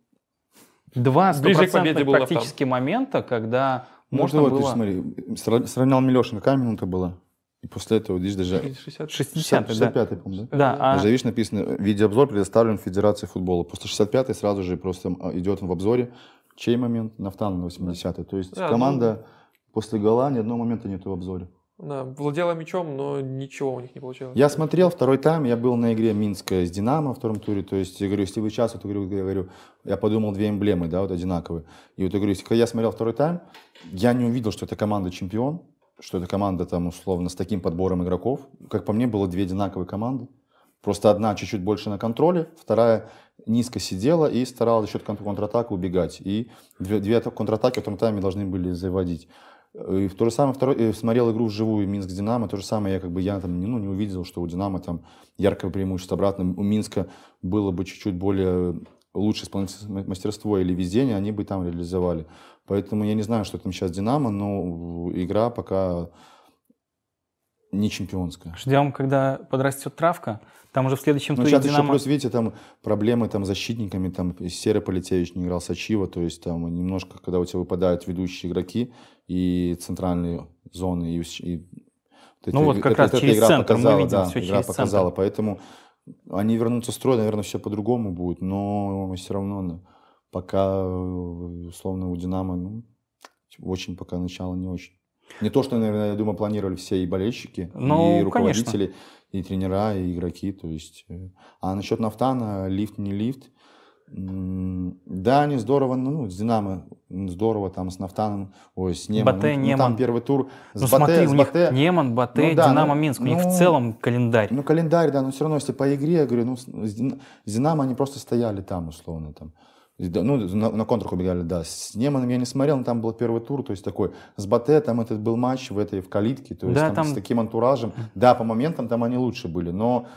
Два стопроцентных практически момента, когда ну, можно ну, было... Ты, смотри, сравнял Милешин, какая минута была? И после этого, видишь, даже... 60, 60 65 да. по-моему, да? Да. А- даже, а... видишь, написано, э, видеообзор предоставлен Федерации футбола. После 65-й сразу же просто э, идет в обзоре. Чей момент? Нафтан на 80-й. То есть да, ну, команда ну... после гола ни одного момента нет в обзоре. Да, владела мячом, но ничего у них не получилось. Я смотрел второй тайм, я был на игре Минска с Динамо в втором туре, то есть, я говорю, если вы сейчас, вот, я говорю, я говорю, я подумал, две эмблемы, да, вот одинаковые. И вот, я говорю, если я смотрел второй тайм, я не увидел, что эта команда чемпион, что эта команда там условно с таким подбором игроков, как по мне, было две одинаковые команды. Просто одна чуть-чуть больше на контроле, вторая низко сидела и старалась за счет контратаки убегать. И две, две контратаки в том тайме должны были заводить. И в то же самое, второй, э, смотрел игру вживую Минск Динамо, то же самое я как бы я там ну, не увидел, что у Динамо там яркое преимущество обратно. У Минска было бы чуть-чуть более лучшее мастерство или везение, они бы там реализовали. Поэтому я не знаю, что там сейчас Динамо, но игра пока не чемпионская. Ждем, когда подрастет травка. Там уже в следующем ну, сейчас Динамо... еще плюс, видите, там проблемы там, с защитниками. Там Серый Полетевич не играл Сачива. То есть там немножко, когда у тебя выпадают ведущие игроки и центральные зоны, и, и ну эти, вот как это, раз это, через игра центр показала, мы видим да, все игра через показала, центр. поэтому они вернутся в строй, наверное, все по-другому будет, но все равно пока э, условно у Динамо ну, очень пока начало не очень. Не то, что, наверное, я думаю, планировали все и болельщики, ну, и руководители, конечно. и тренера, и игроки. То есть. Э. А насчет Нафтана, лифт, не лифт. Да, они здорово, ну, с Динамо здорово, там, с Нафтаном, ой, с Неман. Батэ, ну, Неман. Ну, там первый тур. С ну, Батэ, смотри, с у них Батэ. Неман, Батэ, ну, да, ну, Динамо, ну, Минск, у них ну, в целом календарь. Ну, календарь, да, но все равно, если по игре, я говорю, ну, с Динамо они просто стояли там, условно, там. Ну, на, на контрах убегали, да. С Неманом я не смотрел, но там был первый тур, то есть такой. С Батэ там этот был матч в этой, в калитке, то есть да, там, там с таким антуражем. Да, по моментам там они лучше были, но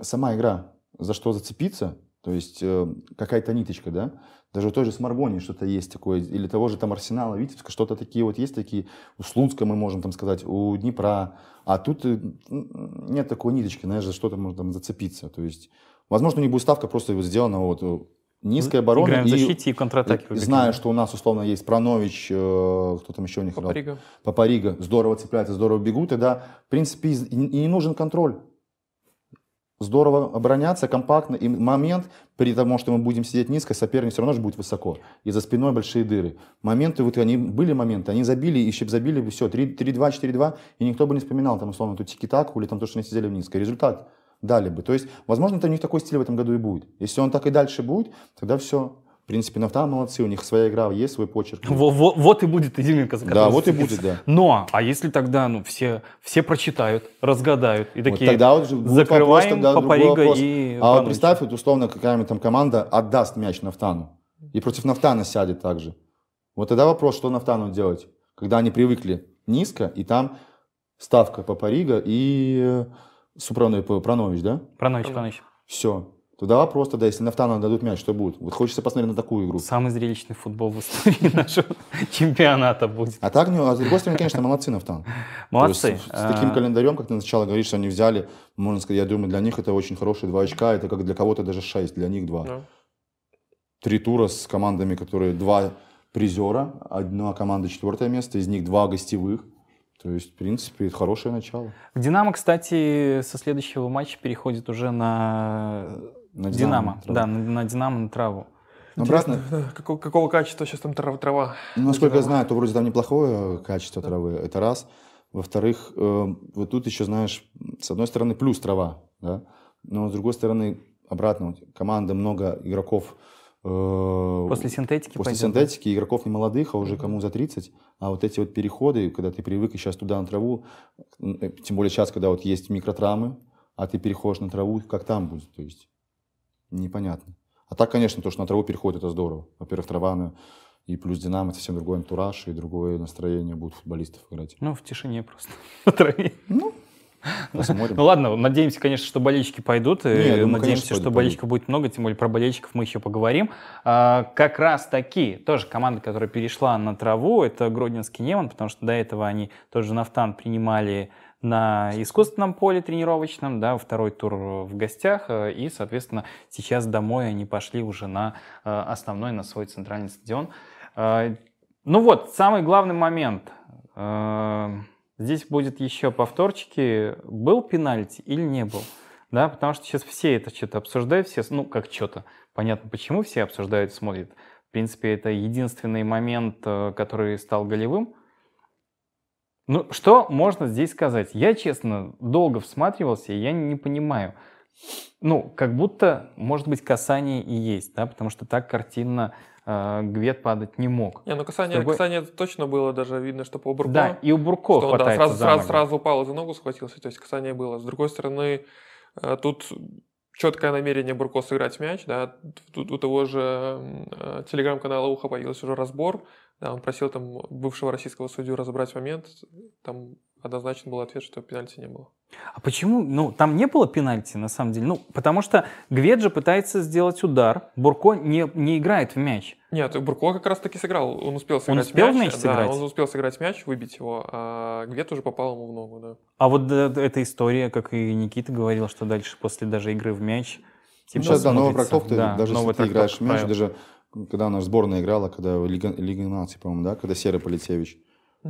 сама игра, за что зацепиться, то есть э, какая-то ниточка, да? Даже у той же Сморгонии что-то есть такое, или того же там Арсенала, Витебска, что-то такие вот есть такие. У Слуцка мы можем там сказать, у Днепра. А тут э, нет такой ниточки, знаешь, за что-то можно там зацепиться. То есть, возможно, у них будет ставка просто сделана вот э, Низкая оборона. Играем в защите и, и контратаки. И, зная, что у нас, условно, есть Пронович, э, кто там еще у них Папарига. Папарига. Здорово цепляется, здорово бегут. И, да, в принципе, и, не нужен контроль. Здорово обороняться, компактно. И момент, при том, что мы будем сидеть низко, соперник все равно же будет высоко. И за спиной большие дыры. Моменты, вот они были моменты, они забили, и еще забили, и все, 3-2, 4-2, и никто бы не вспоминал, там, условно, эту тики или там то, что они сидели в низко. Результат дали бы. То есть, возможно, это у них такой стиль в этом году и будет. Если он так и дальше будет, тогда все. В принципе, нафта молодцы, у них своя игра, есть свой почерк. Вот, вот, вот и будет изюминка. Да, вот стыдится. и будет, да. Но, ну, а, а если тогда ну, все, все прочитают, разгадают и такие, вот тогда вот закрываем вопрос, тогда Папарига и А вот представь, вот, условно, какая-нибудь там команда отдаст мяч Нафтану и против Нафтана сядет также. Вот тогда вопрос, что Нафтану делать, когда они привыкли низко, и там ставка Папарига и э, Супранович, Пранович, да? Пранович, Пранович. Все. Туда просто, да, если нафтану дадут мяч, что будет? Вот хочется посмотреть на такую игру. Самый зрелищный футбол в истории нашего чемпионата будет. А так, ну, а с другой стороны, конечно, молодцы нафтан. Молодцы. Есть, с таким а. календарем, как ты сначала говоришь, что они взяли, можно сказать, я думаю, для них это очень хорошие два очка, это как для кого-то даже шесть, для них два. Ну. Три тура с командами, которые два призера, одна команда четвертое место, из них два гостевых. То есть, в принципе, это хорошее начало. «Динамо», кстати, со следующего матча переходит уже на, на «Динамо». «Динамо» да, на, на «Динамо», на «Траву». Ну, но Интересно, обратно... какого, какого качества сейчас там трава? трава ну, насколько я знаю, то вроде там неплохое качество да. травы, это раз. Во-вторых, э, вот тут еще, знаешь, с одной стороны плюс трава, да? но с другой стороны обратно, команда много игроков Э, после синтетики После пойдет, синтетики игроков не молодых, а уже кому за 30. А вот эти вот переходы, когда ты привык и сейчас туда на траву, э, тем более сейчас, когда вот есть микротравмы, а ты переходишь на траву, как там будет, то есть непонятно. А так, конечно, то, что на траву переходит, это здорово. Во-первых, трава, она и плюс Динамо, совсем другой антураж и другое настроение будут футболистов играть. Ну, в тишине просто, на траве. Ну, Посмотрим. Ну ладно, надеемся, конечно, что болельщики пойдут. Не, и э, думаю, надеемся, конечно, пойду, что болельщиков будет много, тем более про болельщиков мы еще поговорим. А, как раз таки, тоже команда, которая перешла на траву, это Гродненский Неман, потому что до этого они тоже Нафтан принимали на искусственном поле тренировочном, да, второй тур в гостях, э, и, соответственно, сейчас домой они пошли уже на э, основной, на свой центральный стадион. А, ну вот, самый главный момент. Здесь будет еще повторчики, был пенальти или не был. Да, потому что сейчас все это что-то обсуждают, все, ну, как что-то. Понятно, почему все обсуждают, смотрят. В принципе, это единственный момент, э, который стал голевым. Ну, что можно здесь сказать? Я, честно, долго всматривался, и я не понимаю. Ну, как будто, может быть, касание и есть, да, потому что так картинно а, гвет падать не мог. Не, ну касание, другой... касание точно было, даже видно, что по Бурко. Да, и у Бурко что, хватается да, сразу, за сразу, сразу упал за ногу, схватился, то есть касание было. С другой стороны, э, тут четкое намерение Бурко сыграть мяч, да, тут у того же э, телеграм-канала Уха появился уже разбор, да, он просил там бывшего российского судью разобрать момент, там однозначно был ответ, что пенальти не было. А почему? Ну, там не было пенальти, на самом деле. Ну, потому что Гведжи пытается сделать удар, Бурко не, не играет в мяч. Нет, Бурко как раз-таки сыграл. Он успел сыграть он успел мяч. мяч сыграть? Да, он успел сыграть мяч, выбить его, а Гвет уже попал ему в ногу, да. А вот э, эта история, как и Никита говорил, что дальше после даже игры в мяч... Типа, ну, сейчас, да, новая трактовка, да, даже если ты играешь в мяч, правил. даже когда наша сборная играла, когда Лига, Лига нации, по-моему, да, когда Серый Полицевич,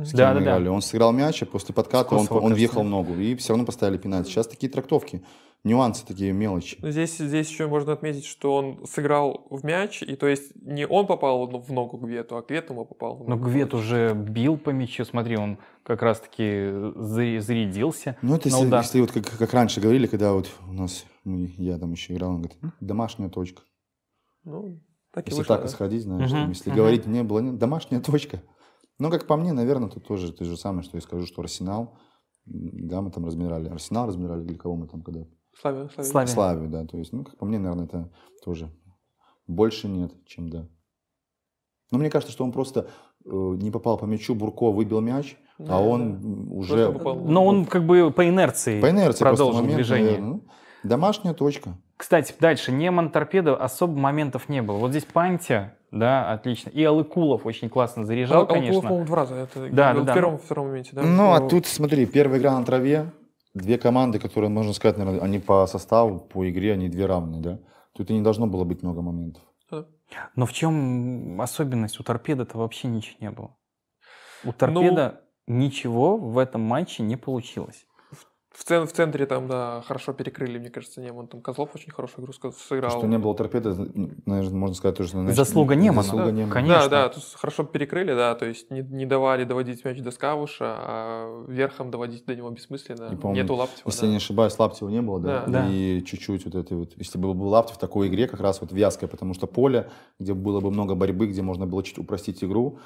с кем да, мы да, играли. Да. Он сыграл мяч, а после подката он, он въехал в ногу. И все равно поставили пенальти. Сейчас такие трактовки, нюансы, такие мелочи. Ну, здесь, здесь еще можно отметить, что он сыграл в мяч, и то есть не он попал в ногу Гвету, а Гвет ему попал в ногу. Но Гвет уже бил по мячу, смотри, он как раз-таки зарядился Ну это если, если вот как, как раньше говорили, когда вот у нас, ну, я там еще играл, он говорит, домашняя точка. Ну, так если вышло, так да? исходить, знаешь, угу, если угу. говорить, не было домашняя точка. Но, ну, как по мне, наверное, это тоже то же самое, что я скажу, что Арсенал, да, мы там разминали. Арсенал разминали для кого мы там когда? Славию. Славию, Славию. Славию да. То есть, ну, как по мне, наверное, это тоже больше нет, чем да. Но ну, мне кажется, что он просто э, не попал по мячу, Бурко выбил мяч, а да, а он да. уже... Но он как бы по инерции, по инерции продолжил момент, движение. Наверное. Ну, домашняя точка. Кстати, дальше. Неман торпеда особо моментов не было. Вот здесь Панти, да, отлично. И Алыкулов очень классно заряжал, а, конечно. Алыкулов, по-моему, два раза. Это да, да, в да. первом, втором моменте, да? Ну, а тут, смотри, первая игра на траве. Две команды, которые, можно сказать, наверное, они по составу, по игре, они две равные, да? Тут и не должно было быть много моментов. Но в чем особенность? У торпеда-то вообще ничего не было. У торпеда ну, ничего в этом матче не получилось. В, цен, в центре там, да, хорошо перекрыли, мне кажется, Неман. Там Козлов очень хорошую игру сыграл. что не было торпеды, наверное, можно сказать тоже. Значит, Заслуга Немана. Заслуга да, Немана. Конечно. Да, да, тут хорошо перекрыли, да, то есть не, не давали доводить мяч до Скавуша, а верхом доводить до него бессмысленно. И, Нету Лаптева. Если да. не ошибаюсь, Лаптева не было, да? Да. И чуть-чуть вот это вот, если бы был Лаптев в такой игре, как раз вот вязкая, потому что поле, где было бы много борьбы, где можно было чуть упростить игру,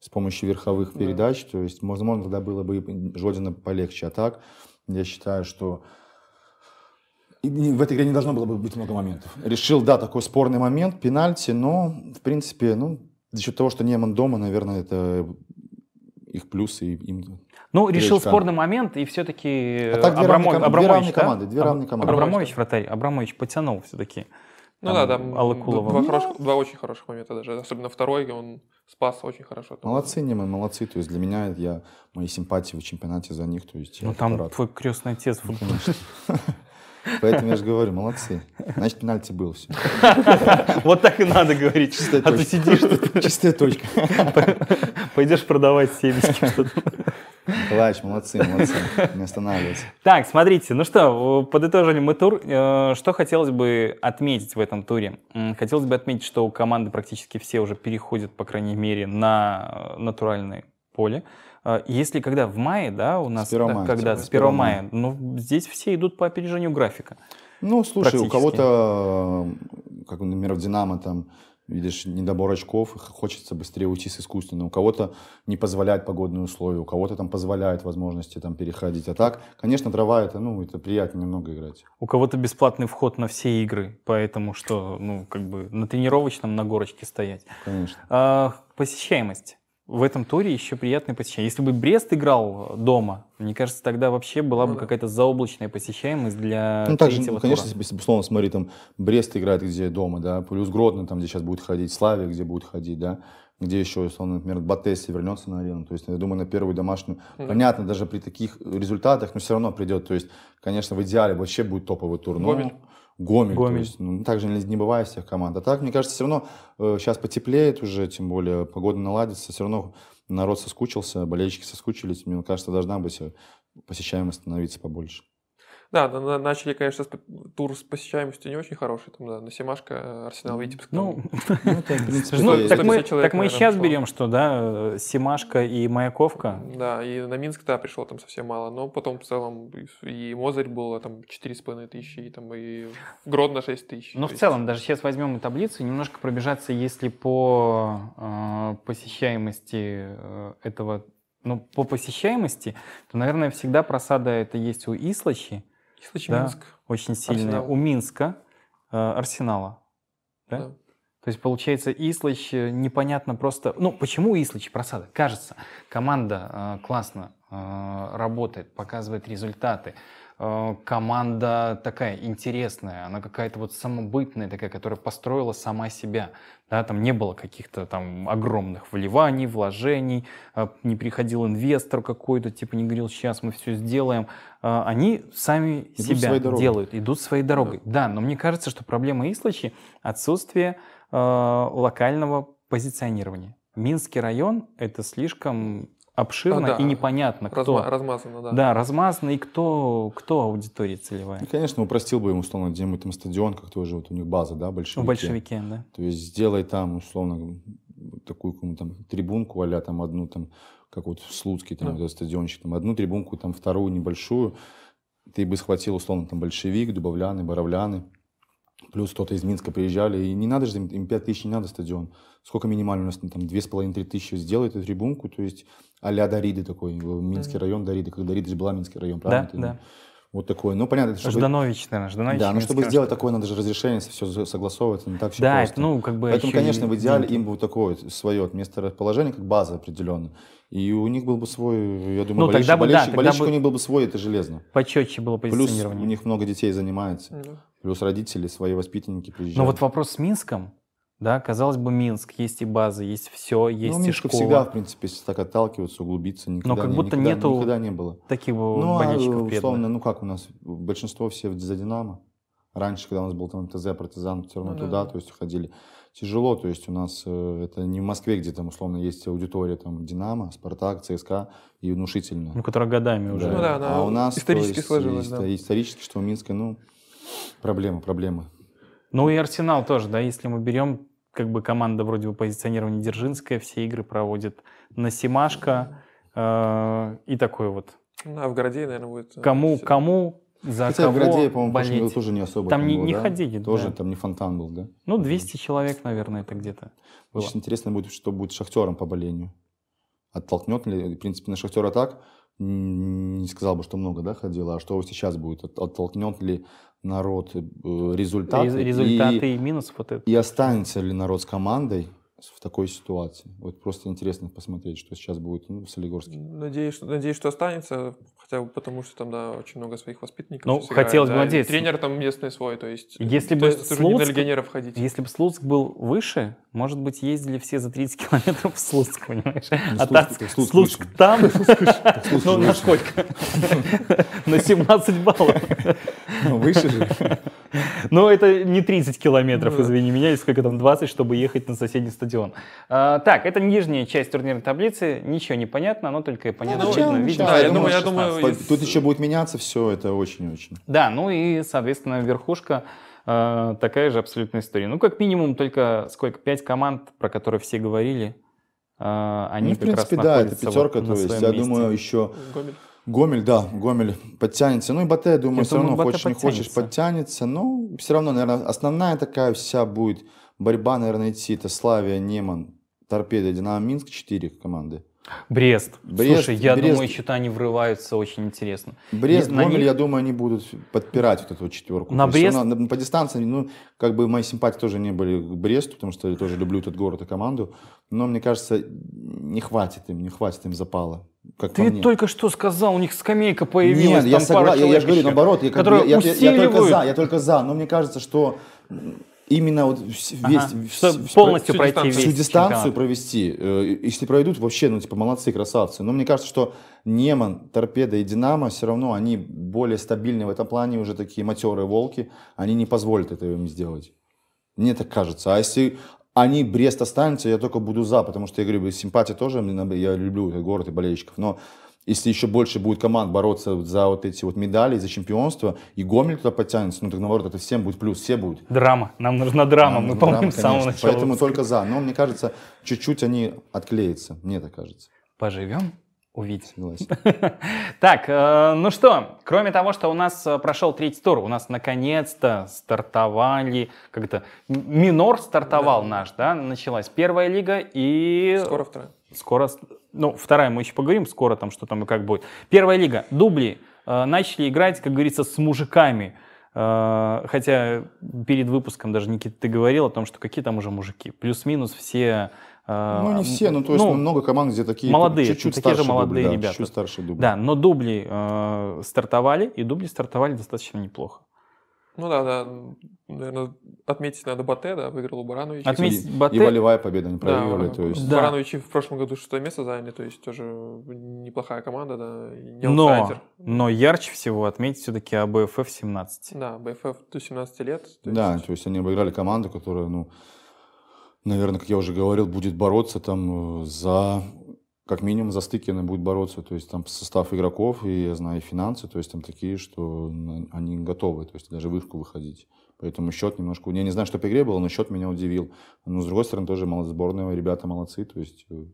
с помощью верховых передач, да. то есть, возможно, тогда было бы Жодина полегче. А так, я считаю, что в этой игре не должно было бы быть много моментов. Решил, да, такой спорный момент, пенальти, но, в принципе, ну, за счет того, что Неман дома, наверное, это их плюс и им... Ну, решил очка. спорный момент, и все-таки а так две Абрамо... равные, Абрамович, две равные да? команды, две равные команды. Абрамович, вратарь, Абрамович потянул все-таки. Ну там, да, там Два, хороших, ну. два очень хороших момента даже, особенно второй, он спас очень хорошо. Молодцы не немы, молодцы. То есть для меня я мои симпатии в чемпионате за них. То есть ну там рад. твой крестный отец. Ну, конечно. Поэтому я же говорю, молодцы. Значит, пенальти был все. Вот так и надо говорить. Чистая а точка. ты сидишь Чистая точка. Пойдешь продавать семечки что-то. Клач, молодцы, молодцы. Не останавливайся. Так, смотрите, ну что, подытожили мы тур. Э, что хотелось бы отметить в этом туре? Хотелось бы отметить, что у команды практически все уже переходят, по крайней мере, на э, натуральное поле. Э, если когда в мае, да, у нас... С 1 мая. Когда, с 1 мая. Ну, здесь все идут по опережению графика. Ну, слушай, у кого-то, как, например, в «Динамо» там видишь недобор очков, хочется быстрее уйти с искусственно. У кого-то не позволяют погодные условия, у кого-то там позволяют возможности там переходить. А так, конечно, трава это, ну, это приятно немного играть. У кого-то бесплатный вход на все игры, поэтому что, ну, как бы на тренировочном на горочке стоять. Конечно. А, посещаемость в этом туре еще приятное посещение. Если бы Брест играл дома, мне кажется, тогда вообще была бы ну какая-то заоблачная посещаемость для ну, также, третьего конечно, тура. если, условно, смотри, там Брест играет где дома, да, плюс Гродно, там, где сейчас будет ходить, Славия, где будет ходить, да, где еще, условно, например, Батесси вернется на арену. То есть, я думаю, на первую домашнюю. Mm-hmm. Понятно, даже при таких результатах, но все равно придет. То есть, конечно, в идеале вообще будет топовый тур. Но... Гомель. Гомель. То есть, ну, также не, не бывает всех команд. А так, мне кажется, все равно э, сейчас потеплеет уже, тем более погода наладится, все равно народ соскучился, болельщики соскучились. Мне кажется, должна быть э, посещаемость становиться побольше. Да, начали, конечно, тур с посещаемостью не очень хороший. Там, да, на Семашко, э, Арсенал, Витебск. Ну, ну, ну так мы сейчас берем, что, да, э, Семашко и Маяковка. Да, и на Минск, да, пришло там совсем мало. Но потом в целом и Мозырь было там 4,5 тысячи, и там и Гродно 6 тысяч. Но ну, в целом, даже сейчас возьмем и таблицу, немножко пробежаться, если по э, посещаемости этого ну, по посещаемости, то, наверное, всегда просада это есть у Ислачи, Сочи, да, Минск. Очень сильная. Арсенал. У Минска, э, Арсенала. Да? да. То есть, получается, Ислыч э, непонятно просто... Ну, почему Ислыч просадок? Кажется, команда э, классно э, работает, показывает результаты. Э, команда такая интересная, она какая-то вот самобытная такая, которая построила сама себя да, там не было каких-то там огромных вливаний, вложений, э, не приходил инвестор какой-то, типа не говорил, сейчас мы все сделаем. Э, они сами идут себя делают, идут своей дорогой. Да. да, но мне кажется, что проблема Ислачи — отсутствие э, локального позиционирования. Минский район — это слишком обширно а, да. и непонятно, кто. Разма- размазано, да. Да, размазано, и кто, кто аудитория целевая. И, ну, конечно, упростил бы им, условно, где-нибудь там стадион, как тоже вот у них база, да, большевики. В большевике, да. То есть сделай там, условно, такую какую там трибунку а там одну там, как вот в Слуцке, там, да. этот стадиончик, там, одну трибунку, там, вторую небольшую, ты бы схватил, условно, там, большевик, дубовляны, боровляны, Плюс кто-то из Минска приезжали, и не надо же, им 5 тысяч не надо стадион. Сколько минимально у нас там 2,5-3 тысячи сделает эту трибунку, то есть а-ля Дариды такой, Минский да. район Дариды, когда Дарида же была Минский район, правильно? Да, да. Вот такое. Ну, понятно, чтобы... Жданович, наверное, Жданович. Да, но ну, чтобы сделать что такое, надо же разрешение все согласовывать, не так все да, просто. Это, ну, как бы Поэтому, конечно, и... в идеале им бы вот такое свое месторасположение, как база определенно. И у них был бы свой, я думаю, ну, болельщик, тогда бы, болельщик, да, болельщик тогда у них был бы свой, это железно. Почетче было позиционирование. Плюс у них много детей занимается. Да. Плюс родители, свои воспитанники приезжают. Но вот вопрос с Минском, да, казалось бы, Минск, есть и база, есть все, есть ну, и Минск школа. всегда, в принципе, если так отталкиваться, углубиться, никогда, Но как не, будто никогда, нету никогда не было. таких ну, болельщиков а, условно, ну как у нас, большинство все за «Динамо». Раньше, когда у нас был там МТЗ, партизан, все равно ну, туда, да. то есть ходили. Тяжело, то есть у нас э, это не в Москве, где там условно есть аудитория там Динамо, Спартак, ЦСКА и внушительно. Ну, которая годами уже. Да. Ну, да, она а у нас исторически есть, сложилась. Да. Исторически, что у Минска, ну, Проблемы, проблемы. Ну и Арсенал тоже, да, если мы берем, как бы команда вроде бы позиционирования Дзержинская, все игры проводит Насимашка э, и такой вот. Да, ну, в Городее, наверное, будет. Э, кому, все. кому, за Хотя кого в Городее, по-моему, болеть. тоже не особо. Там не, было, не да? ходили, Тоже да. там не фонтан был, да? Ну, 200 человек, наверное, это где-то было. Очень интересно будет, что будет с Шахтером по болению. Оттолкнет ли, в принципе, на Шахтера так, не сказал бы, что много, да, ходило, а что сейчас будет, оттолкнет ли народ э, результаты. Результаты и, и минус вот это. И останется ли народ с командой в такой ситуации? Вот просто интересно посмотреть, что сейчас будет ну, в Солигорске. Надеюсь, что, надеюсь, что останется, хотя бы потому, что там да, очень много своих воспитанников. Ну, хотелось играет, бы да, надеяться. Тренер там местный свой, то есть... Если то бы Слуцк, не ходить. Если бы Слуцк был выше, может быть, ездили все за 30 километров в Слуцк, понимаешь? Ну, а Слуцк, Слуцк, Слуцк там, ну, на сколько? На 17 баллов. Ну, выше же. Но это не 30 километров, извини меня, или сколько там, 20, чтобы ехать на соседний стадион. А, так, это нижняя часть турнирной таблицы, ничего не понятно, оно только и понятно. Ну, да, я думаю, я думаю... Тут еще будет меняться все, это очень-очень. Да, ну и, соответственно, верхушка а, такая же абсолютная история. Ну, как минимум, только сколько? Пять команд, про которые все говорили, э, они ну, в как принципе, раз да, это пятерка, вот то есть, я месте. думаю, еще... Гомель. Гомель, да, Гомель подтянется. Ну и Батэ, я думаю, я все думаю, равно Батэ хочешь, подтянется. не хочешь, подтянется. Но ну, все равно, наверное, основная такая вся будет борьба, наверное, идти. Это Славия, Неман, Торпеда, Динамо Минск, четыре команды. Брест. Брест Слушай, я Брест. думаю, счета не врываются, очень интересно. Брест, Гомель, них... я думаю, они будут подпирать вот эту четверку. На Брест... Равно, на, по дистанции, ну, как бы мои симпатии тоже не были к Бресту, потому что я тоже люблю этот город и команду, но мне кажется, не хватит им, не хватит им запала. Как Ты только что сказал, у них скамейка появилась. Нет, я, согла... я, я говорю, наоборот, я, как бы, я, я, я только за, я только за, но мне кажется, что именно вот весь, ага. весь, полностью всю пройти дистанцию, весь всю дистанцию чемпионат. провести. Э, если пройдут, вообще, ну, типа, молодцы, красавцы. Но мне кажется, что Неман, Торпеда и Динамо все равно они более стабильны в этом плане, уже такие матерые волки. Они не позволят это им сделать. Мне так кажется. А если они Брест останется, я только буду за, потому что я говорю, симпатия тоже, я люблю этот город и болельщиков, но если еще больше будет команд бороться за вот эти вот медали, за чемпионство, и Гомель туда подтянется, ну так наоборот, это всем будет плюс, все будут. Драма, нам нужна драма, нам мы помним с самого конечно. начала. Поэтому только за, но мне кажется, чуть-чуть они отклеятся, мне так кажется. Поживем, увидеть. Так, э, ну что, кроме того, что у нас э, прошел третий тур, у нас наконец-то стартовали, как то минор стартовал наш, да, началась первая лига и... Скоро вторая. Скоро ну, вторая, мы еще поговорим скоро, там, что там и как будет. Первая лига. Дубли э, начали играть, как говорится, с мужиками. Э, хотя перед выпуском даже, Никита, ты говорил о том, что какие там уже мужики. Плюс-минус все... Э, ну, не все, ну, то есть ну, ну, много команд, где такие... Молодые, чуть-чуть такие же молодые дубли, ребята. Да, чуть старше дубли. Да, но дубли э, стартовали, и дубли стартовали достаточно неплохо. Ну да, да. Наверное, отметить надо Бате, да, выиграл у Барановича. Отметить и, Бате. И волевая победа не проигрывали. Да, то есть... да. Барановичи в прошлом году шестое место заняли, то есть тоже неплохая команда, да, но, но ярче всего отметить все-таки АБФФ 17. Да, АБФФ до 17 лет. То да, то есть они обыграли команду, которая, ну, наверное, как я уже говорил, будет бороться там э, за как минимум за стыкины будет бороться, то есть там состав игроков, и я знаю, и финансы, то есть там такие, что они готовы, то есть даже вышку выходить. Поэтому счет немножко... Я не знаю, что по игре было, но счет меня удивил. Но, с другой стороны, тоже сборная, ребята молодцы, то есть... Э,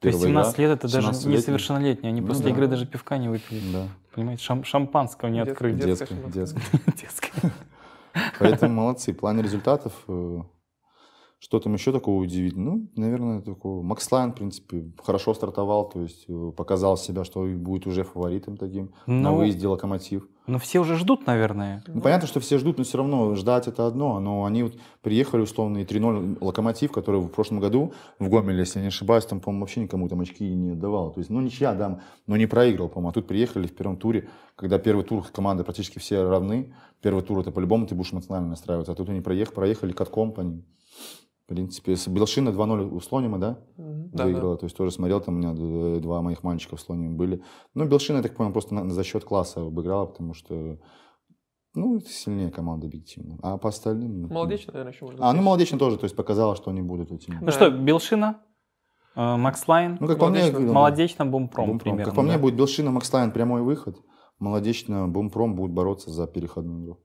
то есть 17 лет это даже несовершеннолетние, они ну, после да. игры даже пивка не выпили. Да. Понимаете, шам шампанского не Дет, открыли. Детское, детское. Поэтому молодцы. В плане результатов э, что там еще такого удивительного? Ну, наверное, такого. Макс Лайн, в принципе, хорошо стартовал, то есть э, показал себя, что будет уже фаворитом таким ну, на выезде локомотив. Но все уже ждут, наверное. Ну, понятно, что все ждут, но все равно ждать это одно. Но они вот приехали условно и 3-0 локомотив, который в прошлом году в Гомеле, если я не ошибаюсь, там, по-моему, вообще никому там очки не давал. То есть, ну, ничья, да, но не проиграл, по-моему. А тут приехали в первом туре, когда первый тур команды практически все равны. Первый тур это по-любому ты будешь эмоционально настраиваться, а тут они проехали, проехали катком по ним. В принципе, с Белшина 2-0 у Слонима, да? Mm-hmm. Выиграла. Да, То есть тоже смотрел, там у меня э, два моих мальчика в Слониме были. Ну, Белшина, я так понял, просто на, за счет класса обыграла, потому что ну, сильнее команда объективно. А по остальным... Молодечно, наверное, еще можно. А, ну, Молодечно тоже, то есть показала, что они будут этим. Ну что, Белшина, э, Макслайн, ну, как Молодечно, по мне, Молодечно Бумпром, Бумпром. примерно. Как по да? мне, будет Белшина, Макслайн прямой выход. Молодечно Бумпром будет бороться за переходную игру.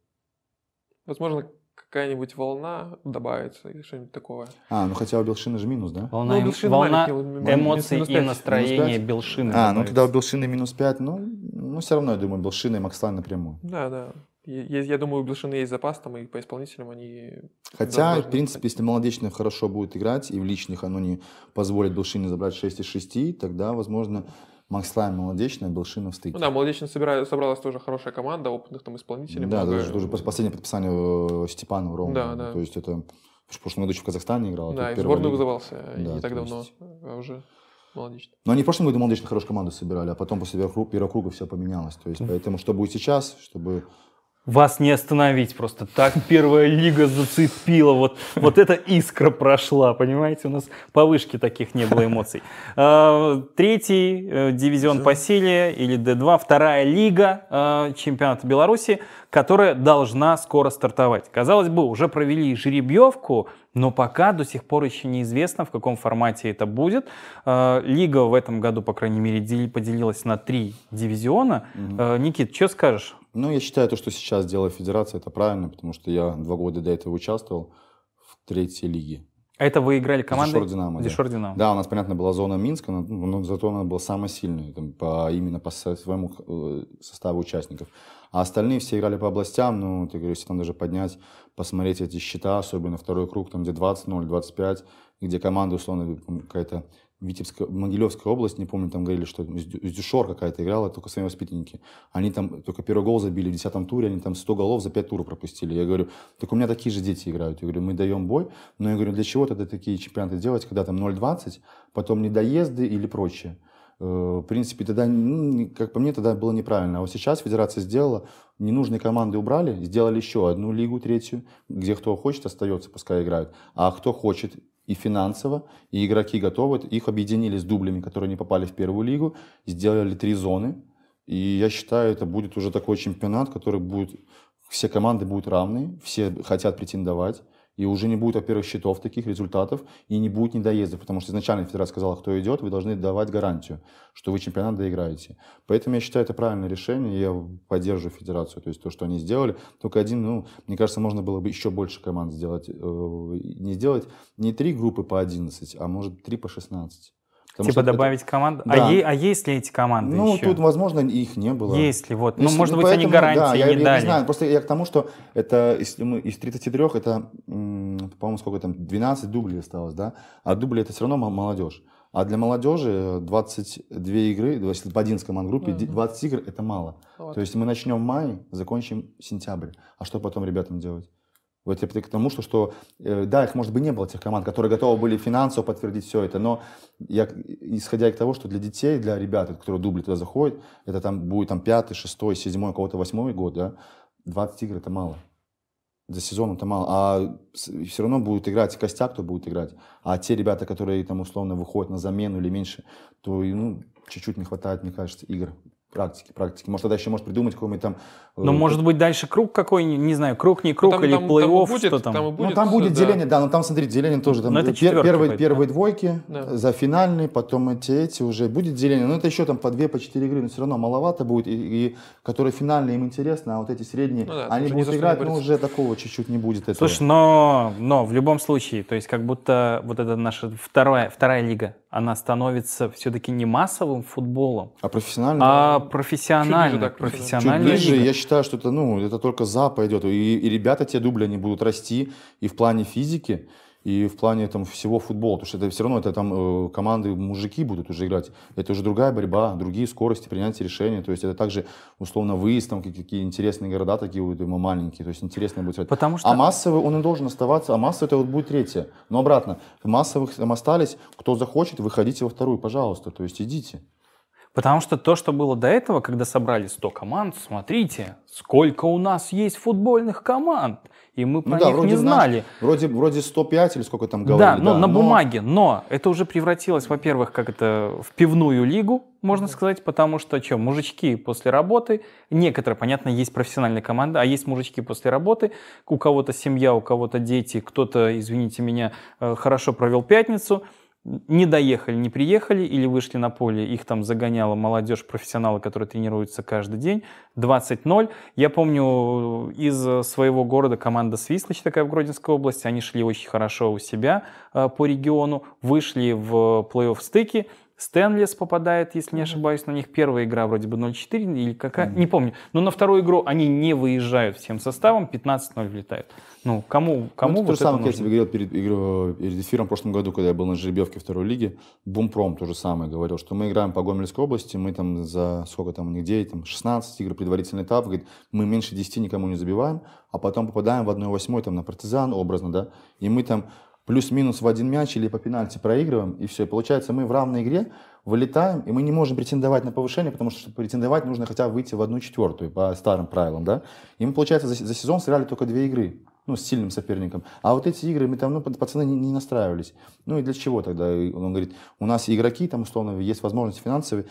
Возможно, какая-нибудь волна добавится или что-нибудь такое. А, ну хотя у Белшины же минус, да? Волна, ну, Белшин волна эмоций и настроение Белшины. А, ну добавится. ну когда у Белшины минус 5, ну, ну все равно, я думаю, Белшины и Макслайн напрямую. Да, да. Я, я думаю, у Белшины есть запас там, и по исполнителям они... Хотя, в принципе, если Молодечный хорошо будет играть, и в личных оно не позволит Белшине забрать 6 из 6, тогда, возможно, Макслайн, Молодечный, Белшинов стыки. Ну да, Молодечный собира... собралась тоже хорошая команда опытных там исполнителей. Да, много... даже уже последнее подписание э, Степану Рома. Да, да. То есть это в прошлом году еще в Казахстане играл. А да, и в сборную вызывался да, не так давно есть... А уже. молодечный. Но они в прошлом году молодечно хорошую команду собирали, а потом после первого круга все поменялось. То есть, поэтому, чтобы будет сейчас, чтобы вас не остановить просто. Так первая лига зацепила, вот, вот эта искра прошла, понимаете? У нас по вышке таких не было эмоций. А, третий э, дивизион по силе, или Д2, вторая лига э, чемпионата Беларуси, которая должна скоро стартовать. Казалось бы, уже провели жеребьевку, но пока до сих пор еще неизвестно, в каком формате это будет. Э, лига в этом году, по крайней мере, поделилась на три дивизиона. Никит, что скажешь? Ну, я считаю, то, что сейчас делает федерация, это правильно, потому что я два года до этого участвовал в третьей лиге. А это вы играли командой? Дешор Динамо. Дешор да. Динамо. Да, у нас, понятно, была зона Минска, но, но зато она была самая сильная там, по, именно по своему э, составу участников. А остальные все играли по областям, ну, ты говоришь, там даже поднять, посмотреть эти счета, особенно второй круг, там, где 20-0, 25, где команда, условно, какая-то Витебская, Могилевская область, не помню, там говорили, что Дюшор какая-то играла, только свои воспитанники. Они там только первый гол забили в десятом туре, они там 100 голов за 5 туров пропустили. Я говорю, так у меня такие же дети играют. Я говорю, мы даем бой, но я говорю, для чего тогда такие чемпионаты делать, когда там 0-20, потом недоезды или прочее. Э, в принципе, тогда, как по мне, тогда было неправильно. А вот сейчас федерация сделала, ненужные команды убрали, сделали еще одну лигу, третью, где кто хочет, остается, пускай играют. А кто хочет и финансово, и игроки готовы. Их объединили с дублями, которые не попали в первую лигу, сделали три зоны. И я считаю, это будет уже такой чемпионат, который будет... Все команды будут равны, все хотят претендовать и уже не будет, во-первых, счетов таких, результатов, и не будет недоездов, потому что изначально федерация сказала, кто идет, вы должны давать гарантию, что вы чемпионат доиграете. Поэтому я считаю это правильное решение, я поддерживаю федерацию, то есть то, что они сделали. Только один, ну, мне кажется, можно было бы еще больше команд сделать, э, не сделать не три группы по 11, а может три по 16. Потому типа добавить это... команд. А да. А, е... а есть ли эти команды Ну, еще? тут, возможно, их не было. Есть ли, вот. Ну, если, ну, может ну, быть, поэтому, они гарантии да, не я, дали. Я не знаю, просто я к тому, что это если мы из 33 ну, это, по-моему, сколько там, 12 дублей осталось, да? А дубли это все равно молодежь. А для молодежи 22 игры, если по 11 команд группе, 20 игр это мало. Вот. То есть мы начнем в мае, закончим сентябрь. А что потом ребятам делать? Вот я к тому, что, что э, да, их, может быть, не было, тех команд, которые готовы были финансово подтвердить все это, но я, исходя из того, что для детей, для ребят, которые дубли туда заходят, это там будет там пятый, шестой, седьмой, кого-то восьмой год, да, 20 игр это мало. За сезон это мало. А все равно будет играть костяк, кто будет играть. А те ребята, которые там условно выходят на замену или меньше, то ну, чуть-чуть не хватает, мне кажется, игр практики, практики. Может, тогда еще может придумать какой-нибудь там но ну, может быть дальше круг какой-нибудь, не знаю, круг не круг там, или плей-офф, что там? Там ну, будет, ну, там будет э, да. деление, да, но ну, там, смотрите, деление тоже. Там но это пер, первые, первые да? двойки да. за финальные, потом эти, эти уже. Будет деление, но это еще там по 2, по 4 игры, но все равно маловато будет. И, и которые финальные им интересно, а вот эти средние, ну, да, они будут играть, но уже такого чуть-чуть не будет этого. Слушай, но, но в любом случае, то есть как будто вот эта наша вторая, вторая лига, она становится все-таки не массовым футболом. А профессиональным? А профессионально. Чуть ниже так, профессиональным. Чуть ближе, я считаю, считаю, что это, ну, это только за пойдет. И, и ребята те дубли, они будут расти и в плане физики, и в плане там, всего футбола. Потому что это все равно это там э, команды мужики будут уже играть. Это уже другая борьба, другие скорости принятия решения То есть это также условно выезд, там какие интересные города такие вот ему маленькие. То есть интересно будет. Потому а что... А массовый он и должен оставаться, а массовый это вот будет третье. Но обратно, массовых там остались, кто захочет, выходите во вторую, пожалуйста. То есть идите. Потому что то, что было до этого, когда собрали 100 команд, смотрите, сколько у нас есть футбольных команд, и мы ну про ну, да, них вроде, не знали. Знаешь, вроде, вроде 105 или сколько там говорили. Да, ну, да, на но... бумаге, но это уже превратилось, во-первых, как это, в пивную лигу, можно да. сказать, потому что, что, мужички после работы, некоторые, понятно, есть профессиональная команда, а есть мужички после работы, у кого-то семья, у кого-то дети, кто-то, извините меня, э, хорошо провел пятницу – не доехали, не приехали или вышли на поле, их там загоняла молодежь, профессионалы, которые тренируются каждый день, 20-0. Я помню, из э, своего города команда Свислыч, такая в Гродинской области, они шли очень хорошо у себя э, по региону, вышли в плей-офф стыки, Стэнлис попадает, если не ошибаюсь, на них первая игра вроде бы 0-4 или какая, mm-hmm. не помню. Но на вторую игру они не выезжают всем составом, 15-0 влетают. Ну, кому, ну, кому ну, вот то же самое, я тебе говорил перед, э, перед эфиром в прошлом году, когда я был на жеребьевке второй лиги, Бумпром то же самое говорил, что мы играем по Гомельской области, мы там за сколько там у них 9, там 16 игр, предварительный этап, говорит, мы меньше 10 никому не забиваем, а потом попадаем в 1-8 там на партизан образно, да, и мы там плюс-минус в один мяч или по пенальти проигрываем, и все. получается, мы в равной игре вылетаем, и мы не можем претендовать на повышение, потому что чтобы претендовать нужно хотя бы выйти в одну четвертую по старым правилам, да. И мы, получается, за, за сезон сыграли только две игры, ну, с сильным соперником. А вот эти игры, мы там, ну, пацаны не, не настраивались. Ну, и для чего тогда? И он говорит, у нас игроки, там, условно, есть возможность финансовые,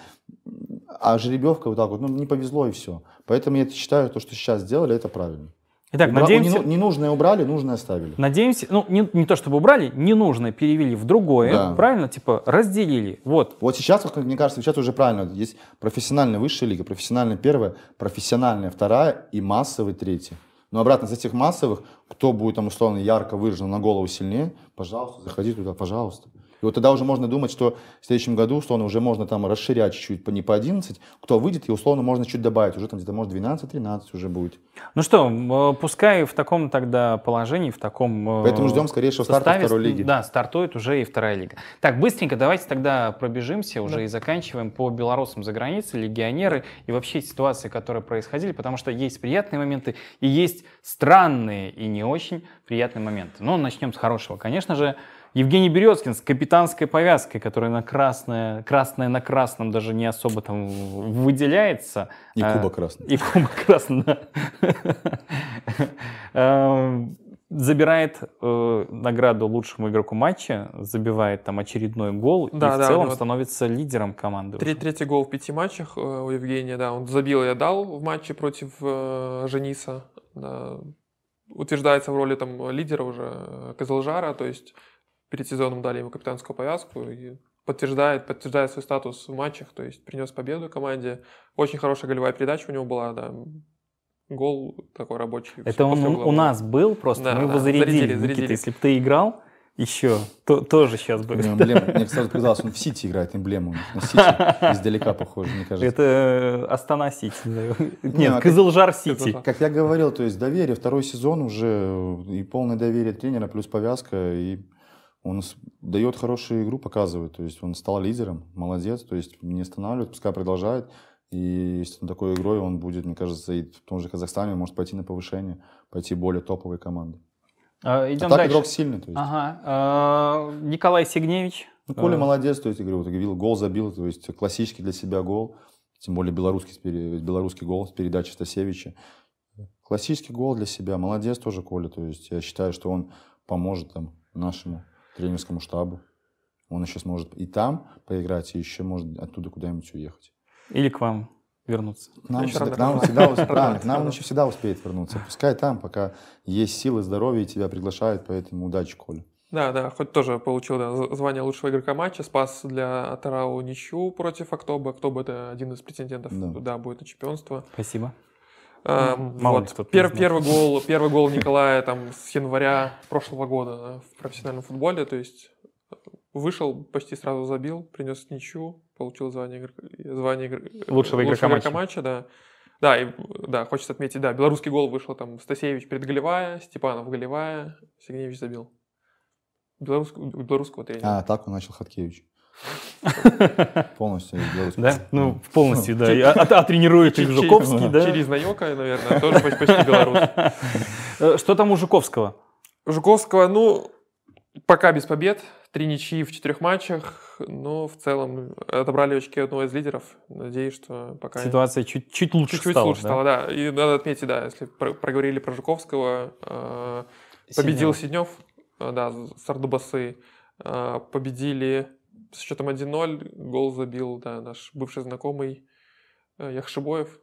а жеребьевка вот так вот, ну, не повезло и все. Поэтому я считаю, то, что сейчас сделали, это правильно. Итак, Убра... надеемся... Ненужное убрали, нужное оставили. Надеемся, ну, не, не то чтобы убрали, ненужное перевели в другое, да. правильно? Типа разделили, вот. Вот сейчас, вот, мне кажется, сейчас уже правильно. Есть профессиональная высшая лига, профессиональная первая, профессиональная вторая и массовый третий. Но обратно, из этих массовых, кто будет там условно ярко выражен на голову сильнее, пожалуйста, заходи туда, пожалуйста. И вот тогда уже можно думать, что в следующем году, условно, уже можно там расширять чуть-чуть, не по 11, кто выйдет, и условно можно чуть добавить, уже там где-то может 12-13 уже будет. Ну что, э, пускай в таком тогда положении, в таком э, Поэтому ждем скорейшего старта второй лиги. Да, стартует уже и вторая лига. Так, быстренько давайте тогда пробежимся уже да. и заканчиваем по белорусам за границей, легионеры и вообще ситуации, которые происходили, потому что есть приятные моменты и есть странные и не очень приятные моменты. Но ну, начнем с хорошего. Конечно же, Евгений Березкин с капитанской повязкой, которая на красное, красная на красном даже не особо там выделяется. И а, куба красный. И куба красный эм, Забирает э, награду лучшему игроку матча, забивает там очередной гол и в целом становится лидером команды. третий гол в пяти матчах э, у Евгения, да, он забил и отдал в матче против э, Жениса. Утверждается в роли там лидера уже Козылжара, то есть перед сезоном дали ему капитанскую повязку и подтверждает, подтверждает свой статус в матчах, то есть принес победу команде. Очень хорошая голевая передача у него была, да. Гол такой рабочий. Это он у нас был, просто да, мы да, его зарядили. зарядили, Никита, зарядили. если бы ты играл еще, то тоже сейчас бы. мне сразу показалось, он в Сити играет эмблему. На Сити издалека похоже, мне кажется. Это э, Астана Сити. Нет, ну, а Кызылжар Сити. как я говорил, то есть доверие, второй сезон уже э, и полное доверие тренера, плюс повязка и он дает хорошую игру, показывает. То есть он стал лидером, молодец, то есть не останавливает, пускай продолжает. И с такой игрой, он будет, мне кажется, и в том же Казахстане может пойти на повышение, пойти более топовой команды. А, идем а так дальше. игрок сильный. То есть. Ага. А, Николай Сигневич. Ну, Коля а... молодец, то есть, я говорю, вот, гол забил, то есть классический для себя гол. Тем более белорусский, белорусский гол с передачи Стасевича. Классический гол для себя. Молодец тоже Коля. То есть я считаю, что он поможет там, нашему тренерскому штабу. Он еще сможет и там поиграть, и еще может оттуда куда-нибудь уехать. Или к вам вернуться. Нам, всегда, рада, нам, всегда, да, нам он еще всегда успеет вернуться. Пускай там, пока есть силы, здоровье, тебя приглашают, поэтому удачи, Коля. Да, да, хоть тоже получил да, звание лучшего игрока матча, спас для Тарау ничью против Октоба. Октоба это один из претендентов да. туда будет на чемпионство. Спасибо. Э, Мало вот, тот пер, первый, гол, первый гол Николая там, с января прошлого года в профессиональном футболе. То есть э, вышел, почти сразу забил, принес ничью, получил звание, звание лучшего, лучшего игрока, игрока матча. матча да. Да, и, да, хочется отметить, да, белорусский гол вышел там Стасевич перед голевая, Степанов голевая, Сигневич забил. Белорус, белорусского тренера. А, так он начал Хаткевич. Полностью белорусский. Да? Ну, полностью, да. а, а, а тренирует их Жуковский, да? Через Наёка, наверное, тоже почти белорус. Э, что там у Жуковского? Жуковского, ну, пока без побед. Три ничьи в четырех матчах, но ну, в целом отобрали очки одного из лидеров. Надеюсь, что пока... Ситуация чуть, чуть лучше чуть -чуть стала, лучше да? стала, да. И надо отметить, да, если про проговорили про Жуковского, э, победил Сиднев, э, да, Сардубасы, э, победили с счетом 1-0 гол забил да, наш бывший знакомый э, Яхшибоев.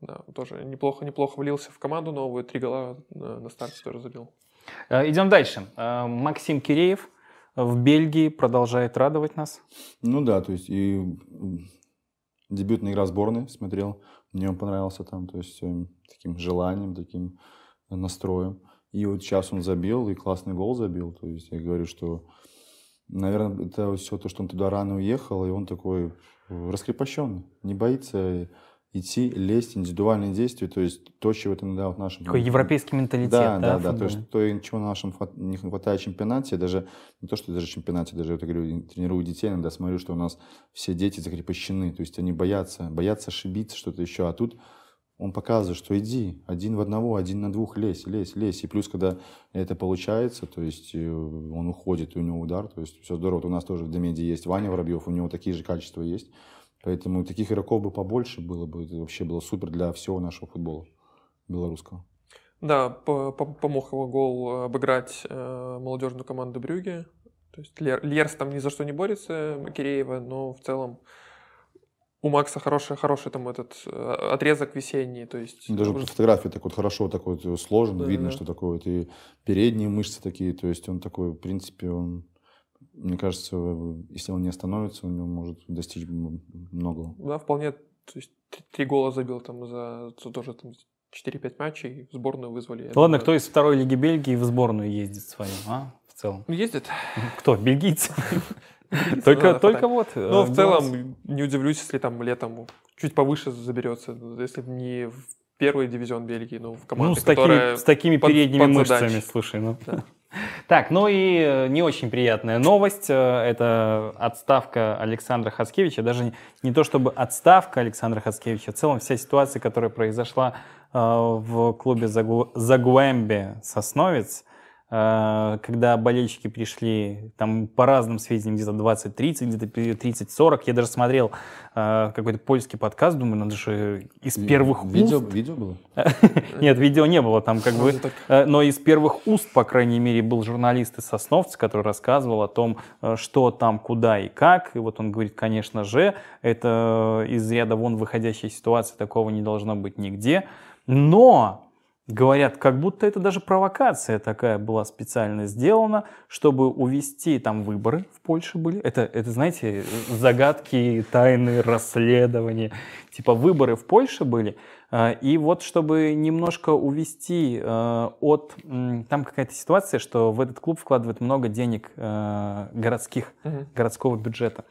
Да, тоже неплохо, неплохо влился в команду новую, три гола на старте тоже забил. Э, Идем дальше. Э, Максим Киреев в Бельгии продолжает радовать нас. Ну да, то есть и дебютная игра сборной смотрел, мне он понравился там, то есть таким желанием, таким настроем. И вот сейчас он забил, и классный гол забил. То есть я говорю, что наверное, это все то, что он туда рано уехал, и он такой э, раскрепощенный, не боится э, идти, лезть, индивидуальные действия, то есть то, чего это иногда вот нашим... Такой европейский менталитет, да? Да, да, то, есть, то, чего нашим не хватает чемпионате, даже не то, что даже чемпионате, даже я говорю, тренирую детей, иногда смотрю, что у нас все дети закрепощены, то есть они боятся, боятся ошибиться, что-то еще, а тут он показывает, что иди, один в одного, один на двух, лезь, лезь, лезь. И плюс, когда это получается, то есть э, он уходит, у него удар, то есть все здорово. Вот у нас тоже в Демеде есть Ваня Воробьев, у него такие же качества есть. Поэтому таких игроков бы побольше было бы, это вообще было супер для всего нашего футбола белорусского. Да, помог его гол обыграть э, молодежную команду Брюги. То есть Лер, Лерс там ни за что не борется, Киреева, но в целом у Макса хороший, хороший там этот э, отрезок весенний, то есть... Ну, даже по фотографии так вот хорошо так вот сложен, да, видно, да. что такое вот и передние мышцы такие, то есть он такой, в принципе, он, мне кажется, если он не остановится, он может достичь многого. Да, вполне, то есть три гола забил там за, тоже там 4-5 матчей, в сборную вызвали. ладно, думаю. кто из второй лиги Бельгии в сборную ездит с вами, а, в целом? Ну, ездит. Кто, бельгийцы? Только, только вот. Но э, в целом не удивлюсь, если там летом чуть повыше заберется, если не в первый дивизион Бельгии, но в команду, Ну, с такими, с такими под, передними под мышцами, задачи. слушай, ну. Да. Так, ну и э, не очень приятная новость. Э, это отставка Александра Хацкевича. Даже не то чтобы отставка Александра Хацкевича, в целом вся ситуация, которая произошла в клубе Загу... Загуэмби Сосновец. А, когда болельщики пришли, там по разным сведениям где-то 20-30, где-то 30-40. Я даже смотрел а, какой-то польский подкаст, думаю, надо же из первых видео, уст... Видео было? Нет, видео не было там как бы. А, но из первых уст, по крайней мере, был журналист из Сосновца, который рассказывал о том, что там, куда и как. И вот он говорит, конечно же, это из ряда вон выходящей ситуации, такого не должно быть нигде. Но Говорят, как будто это даже провокация такая была специально сделана, чтобы увести там выборы в Польше были. Это, это знаете, загадки, тайны, расследования. Типа выборы в Польше были. А, и вот чтобы немножко увести а, от... Там какая-то ситуация, что в этот клуб вкладывает много денег а, городских, городского бюджета.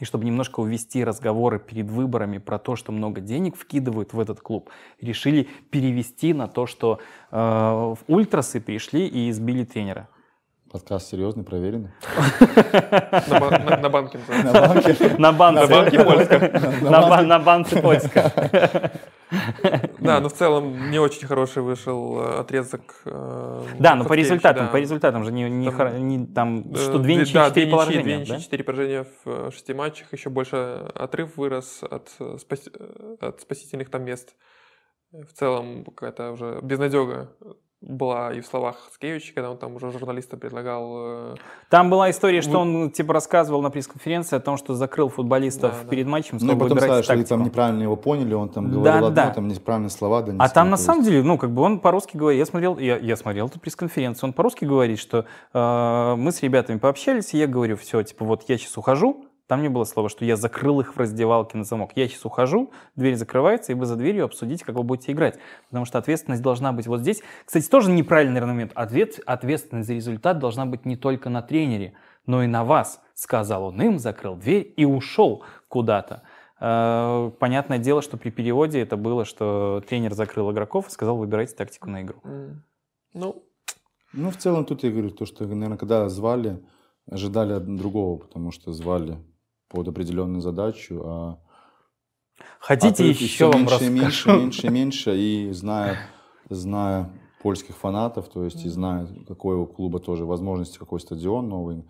И чтобы немножко увести разговоры перед выборами про то, что много денег вкидывают в этот клуб, решили перевести на то, что э, в ультрасы пришли и избили тренера. Подкаст серьезный, проверенный. На банке. На банке. На банке польском. На банке польском. Да, но ну, в целом не очень хороший вышел э, отрезок. Э, да, но ну, по результатам, по результатам же не там э, что две ничьи, четыре поражения. Две ничьи, четыре поражения в шести матчах, еще больше отрыв вырос от спасительных там мест. В целом какая-то уже безнадега была и в словах Хацкевича, когда он там уже журналиста предлагал... Э, там была история, что он типа рассказывал на пресс-конференции о том, что закрыл футболистов да, перед матчем, ну, чтобы Ну, потом сказали, что они там неправильно его поняли, он там говорил да, одно, да. там неправильные слова донесли. А там на самом деле, ну, как бы он по-русски говорит, я смотрел, я, я смотрел эту пресс-конференцию, он по-русски говорит, что э, мы с ребятами пообщались, и я говорю, все, типа, вот я сейчас ухожу, там не было слова, что я закрыл их в раздевалке на замок. Я сейчас ухожу, дверь закрывается, и вы за дверью обсудите, как вы будете играть. Потому что ответственность должна быть вот здесь. Кстати, тоже неправильный момент. Ответ, ответственность за результат должна быть не только на тренере, но и на вас. Сказал он им, закрыл дверь и ушел куда-то. Э, понятное дело, что при переводе это было, что тренер закрыл игроков и сказал, выбирайте тактику на игру. Ну, ну, в целом тут я говорю, то, что, наверное, когда звали, ожидали другого, потому что звали под определенную задачу, а Хотите, а еще, вам меньше, расскажу. меньше, меньше, меньше, и зная, зная польских фанатов, то есть и зная, какой у клуба тоже возможности, какой стадион новый,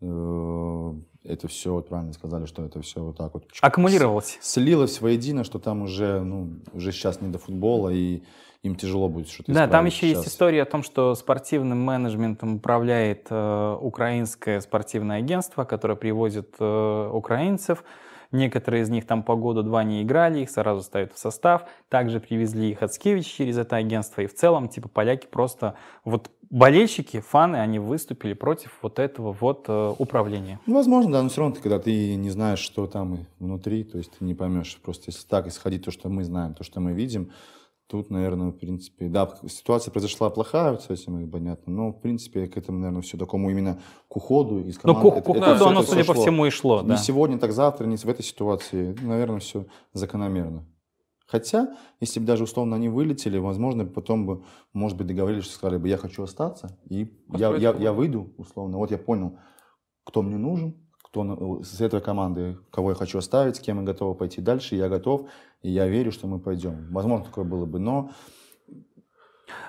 э, это все, вот правильно сказали, что это все вот так вот... Аккумулировалось. Слилось воедино, что там уже, ну, уже сейчас не до футбола, и им тяжело будет что-то Да, там еще сейчас. есть история о том, что спортивным менеджментом управляет э, украинское спортивное агентство, которое привозит э, украинцев. Некоторые из них там по году-два не играли, их сразу ставят в состав. Также привезли их Хацкевич через это агентство. И в целом, типа, поляки просто... Вот болельщики, фаны, они выступили против вот этого вот э, управления. Ну, возможно, да, но все равно, ты, когда ты не знаешь, что там внутри, то есть ты не поймешь. Просто если так исходить то, что мы знаем, то, что мы видим, Тут, наверное, в принципе, да, ситуация произошла плохая, с этим понятно, но, в принципе, к этому, наверное, все такому именно к уходу из ну, команды. Но к, это, к уходу это, оно, судя по всему, и шло. Не сегодня, так завтра, не в этой ситуации. Наверное, все закономерно. Хотя, если бы даже условно они вылетели, возможно, потом бы, может быть, договорились, что сказали бы, я хочу остаться, и я, я, я выйду, условно, вот я понял, кто мне нужен, кто с этой команды, кого я хочу оставить, с кем я готов пойти дальше, я готов, и я верю, что мы пойдем. Возможно, такое было бы, но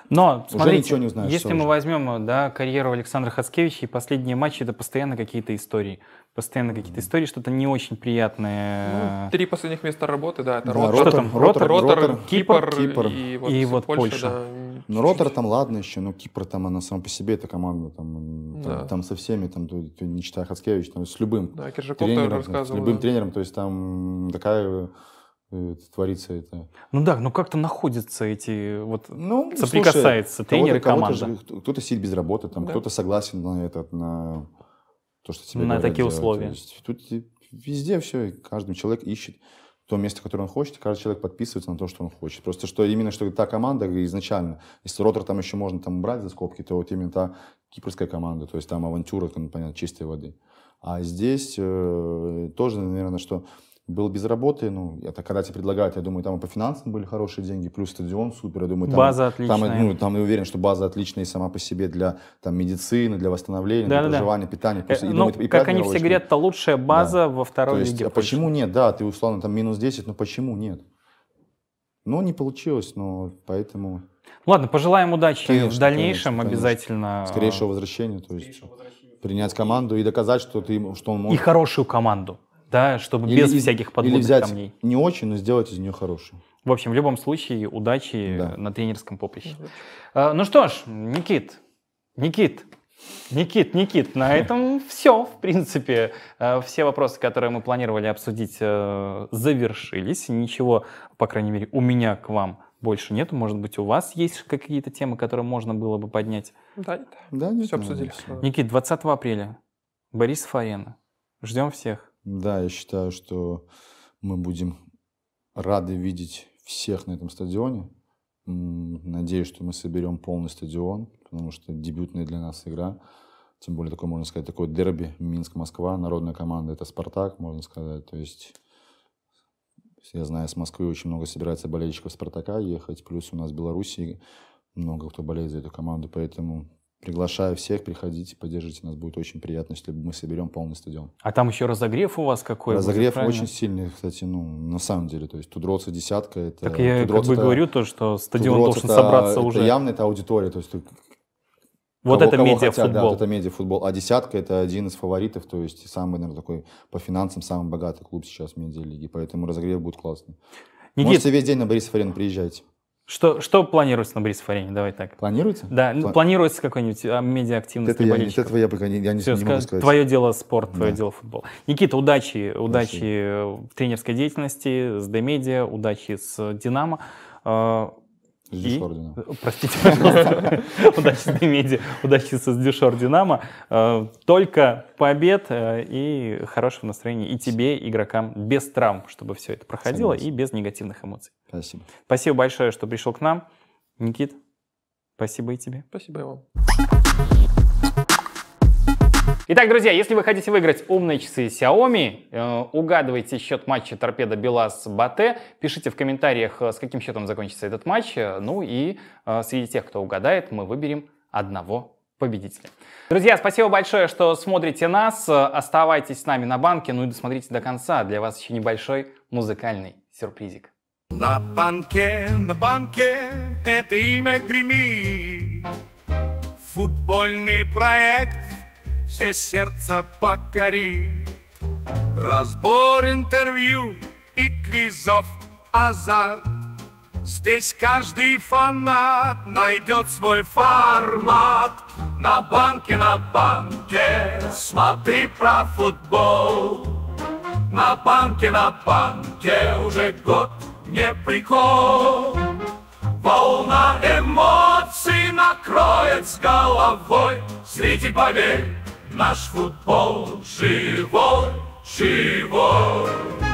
но, уже смотрите, ничего не узнаешь, если мы уже. возьмем да, карьеру Александра Хацкевича, и последние матчи это постоянно какие-то истории. Постоянно какие-то mm. истории, что-то не очень приятное. Ну, три последних места работы, да, это да, Ротор, Ротор, Ротор, Ротор, Ротор, Ротор Кипр, Кипр и вот, и вот Польша. Польша. Да понимаю. Но ну, Ротор там ладно еще, но ну, Кипр там, она сама по себе, эта команда там, да. там, там со всеми, там, ты, ты не читая Хацкевич, там, с любым да, Киржаков тренером, там, с любым да. тренером, то есть там такая э, творится это. Ну да, но ну как-то находятся эти вот ну, соприкасается слушай, тренер и Кто-то сидит без работы, там да. кто-то согласен на это на то, что тебе На такие делать. условия. То есть, тут везде все, каждый человек ищет то место, которое он хочет, и каждый человек подписывается на то, что он хочет. Просто что именно что та команда изначально, если ротор там еще можно там брать за скобки, то вот именно та кипрская команда, то есть там авантюра, понятно, чистой воды. А здесь э, тоже, наверное, что был без работы, ну, это когда тебе предлагают, я думаю, там и по финансам были хорошие деньги, плюс стадион супер, я думаю, там... База отличная. Там, ну, там я уверен, что база отличная и сама по себе для там, медицины, для восстановления, да, для да, проживания, да. питания. Э, плюс, э, и, ну, и как они все говорят, это лучшая база да. во второй То есть, лиге. А почему нет? Да, ты условно там минус 10, но почему нет? Ну, не получилось, но поэтому... Ладно, пожелаем удачи конечно, в дальнейшем конечно. обязательно. Скорейшего возвращения, то есть принять команду и доказать, что, ты, что он может. И хорошую команду. Да, чтобы или, без или, всяких подводных или взять камней. не очень, но сделать из нее хорошую. В общем, в любом случае, удачи да. на тренерском поприще. Угу. А, ну что ж, Никит, Никит, Никит, Никит, на этом все, в принципе. А, все вопросы, которые мы планировали обсудить, э, завершились. Ничего, по крайней мере, у меня к вам больше нет. Может быть, у вас есть какие-то темы, которые можно было бы поднять? Да, да, да все обсудили. Никит, 20 апреля. Борис Фарена. Ждем всех. Да, я считаю, что мы будем рады видеть всех на этом стадионе. Надеюсь, что мы соберем полный стадион, потому что дебютная для нас игра. Тем более, такой можно сказать, такой дерби Минск-Москва. Народная команда — это «Спартак», можно сказать. То есть, я знаю, с Москвы очень много собирается болельщиков «Спартака» ехать. Плюс у нас в Беларуси много кто болеет за эту команду. Поэтому Приглашаю всех, приходите, поддержите нас. Будет очень приятно, если мы соберем полный стадион. А там еще разогрев у вас какой? Разогрев будет, очень сильный, кстати, ну, на самом деле. То есть Тудроца десятка. Это, так я Тудроца как бы говорю то, что стадион Тудроц должен это, собраться это уже. явно это аудитория. То есть вот кого, это медиафутбол. Да, вот это медиафутбол. А десятка это один из фаворитов, то есть самый, наверное, такой по финансам самый богатый клуб сейчас в медиалиге. Поэтому разогрев будет классный. Никит... Можете весь день на Борисов арену приезжать. Что, что планируется на Борисов арене? Давай так. Планируется? Да, ну, Пла... планируется какой-нибудь а, медиа-активность это я, Этого я пока не, я не, Все, не могу сказать. Твое дело спорт, твое да. дело футбол. Никита, удачи, удачи в тренерской деятельности с Демедиа, удачи с Динамо. А, с Дюшордином. Э, простите, пожалуйста. меди, удачи с Дюшор Динамо. Э, только побед э, и хорошего настроения и тебе, игрокам, без травм, чтобы все это проходило и без негативных эмоций. Спасибо. Спасибо большое, что пришел к нам. Никит, спасибо и тебе. Спасибо и вам. Итак, друзья, если вы хотите выиграть умные часы Xiaomi, э, угадывайте счет матча торпеда Белас Бате, пишите в комментариях, э, с каким счетом закончится этот матч, э, ну и среди тех, кто угадает, мы выберем одного победителя. Друзья, спасибо большое, что смотрите нас. Оставайтесь с нами на банке, ну и досмотрите до конца. Для вас еще небольшой музыкальный сюрпризик. На банке, на банке это имя гремит. Футбольный проект все сердца покори, Разбор интервью и квизов азарт. Здесь каждый фанат найдет свой формат. На банке, на банке, смотри про футбол. На банке, на банке уже год не прикол. Волна эмоций накроет с головой. Зритель, поверь, Наш футбол живой, живой.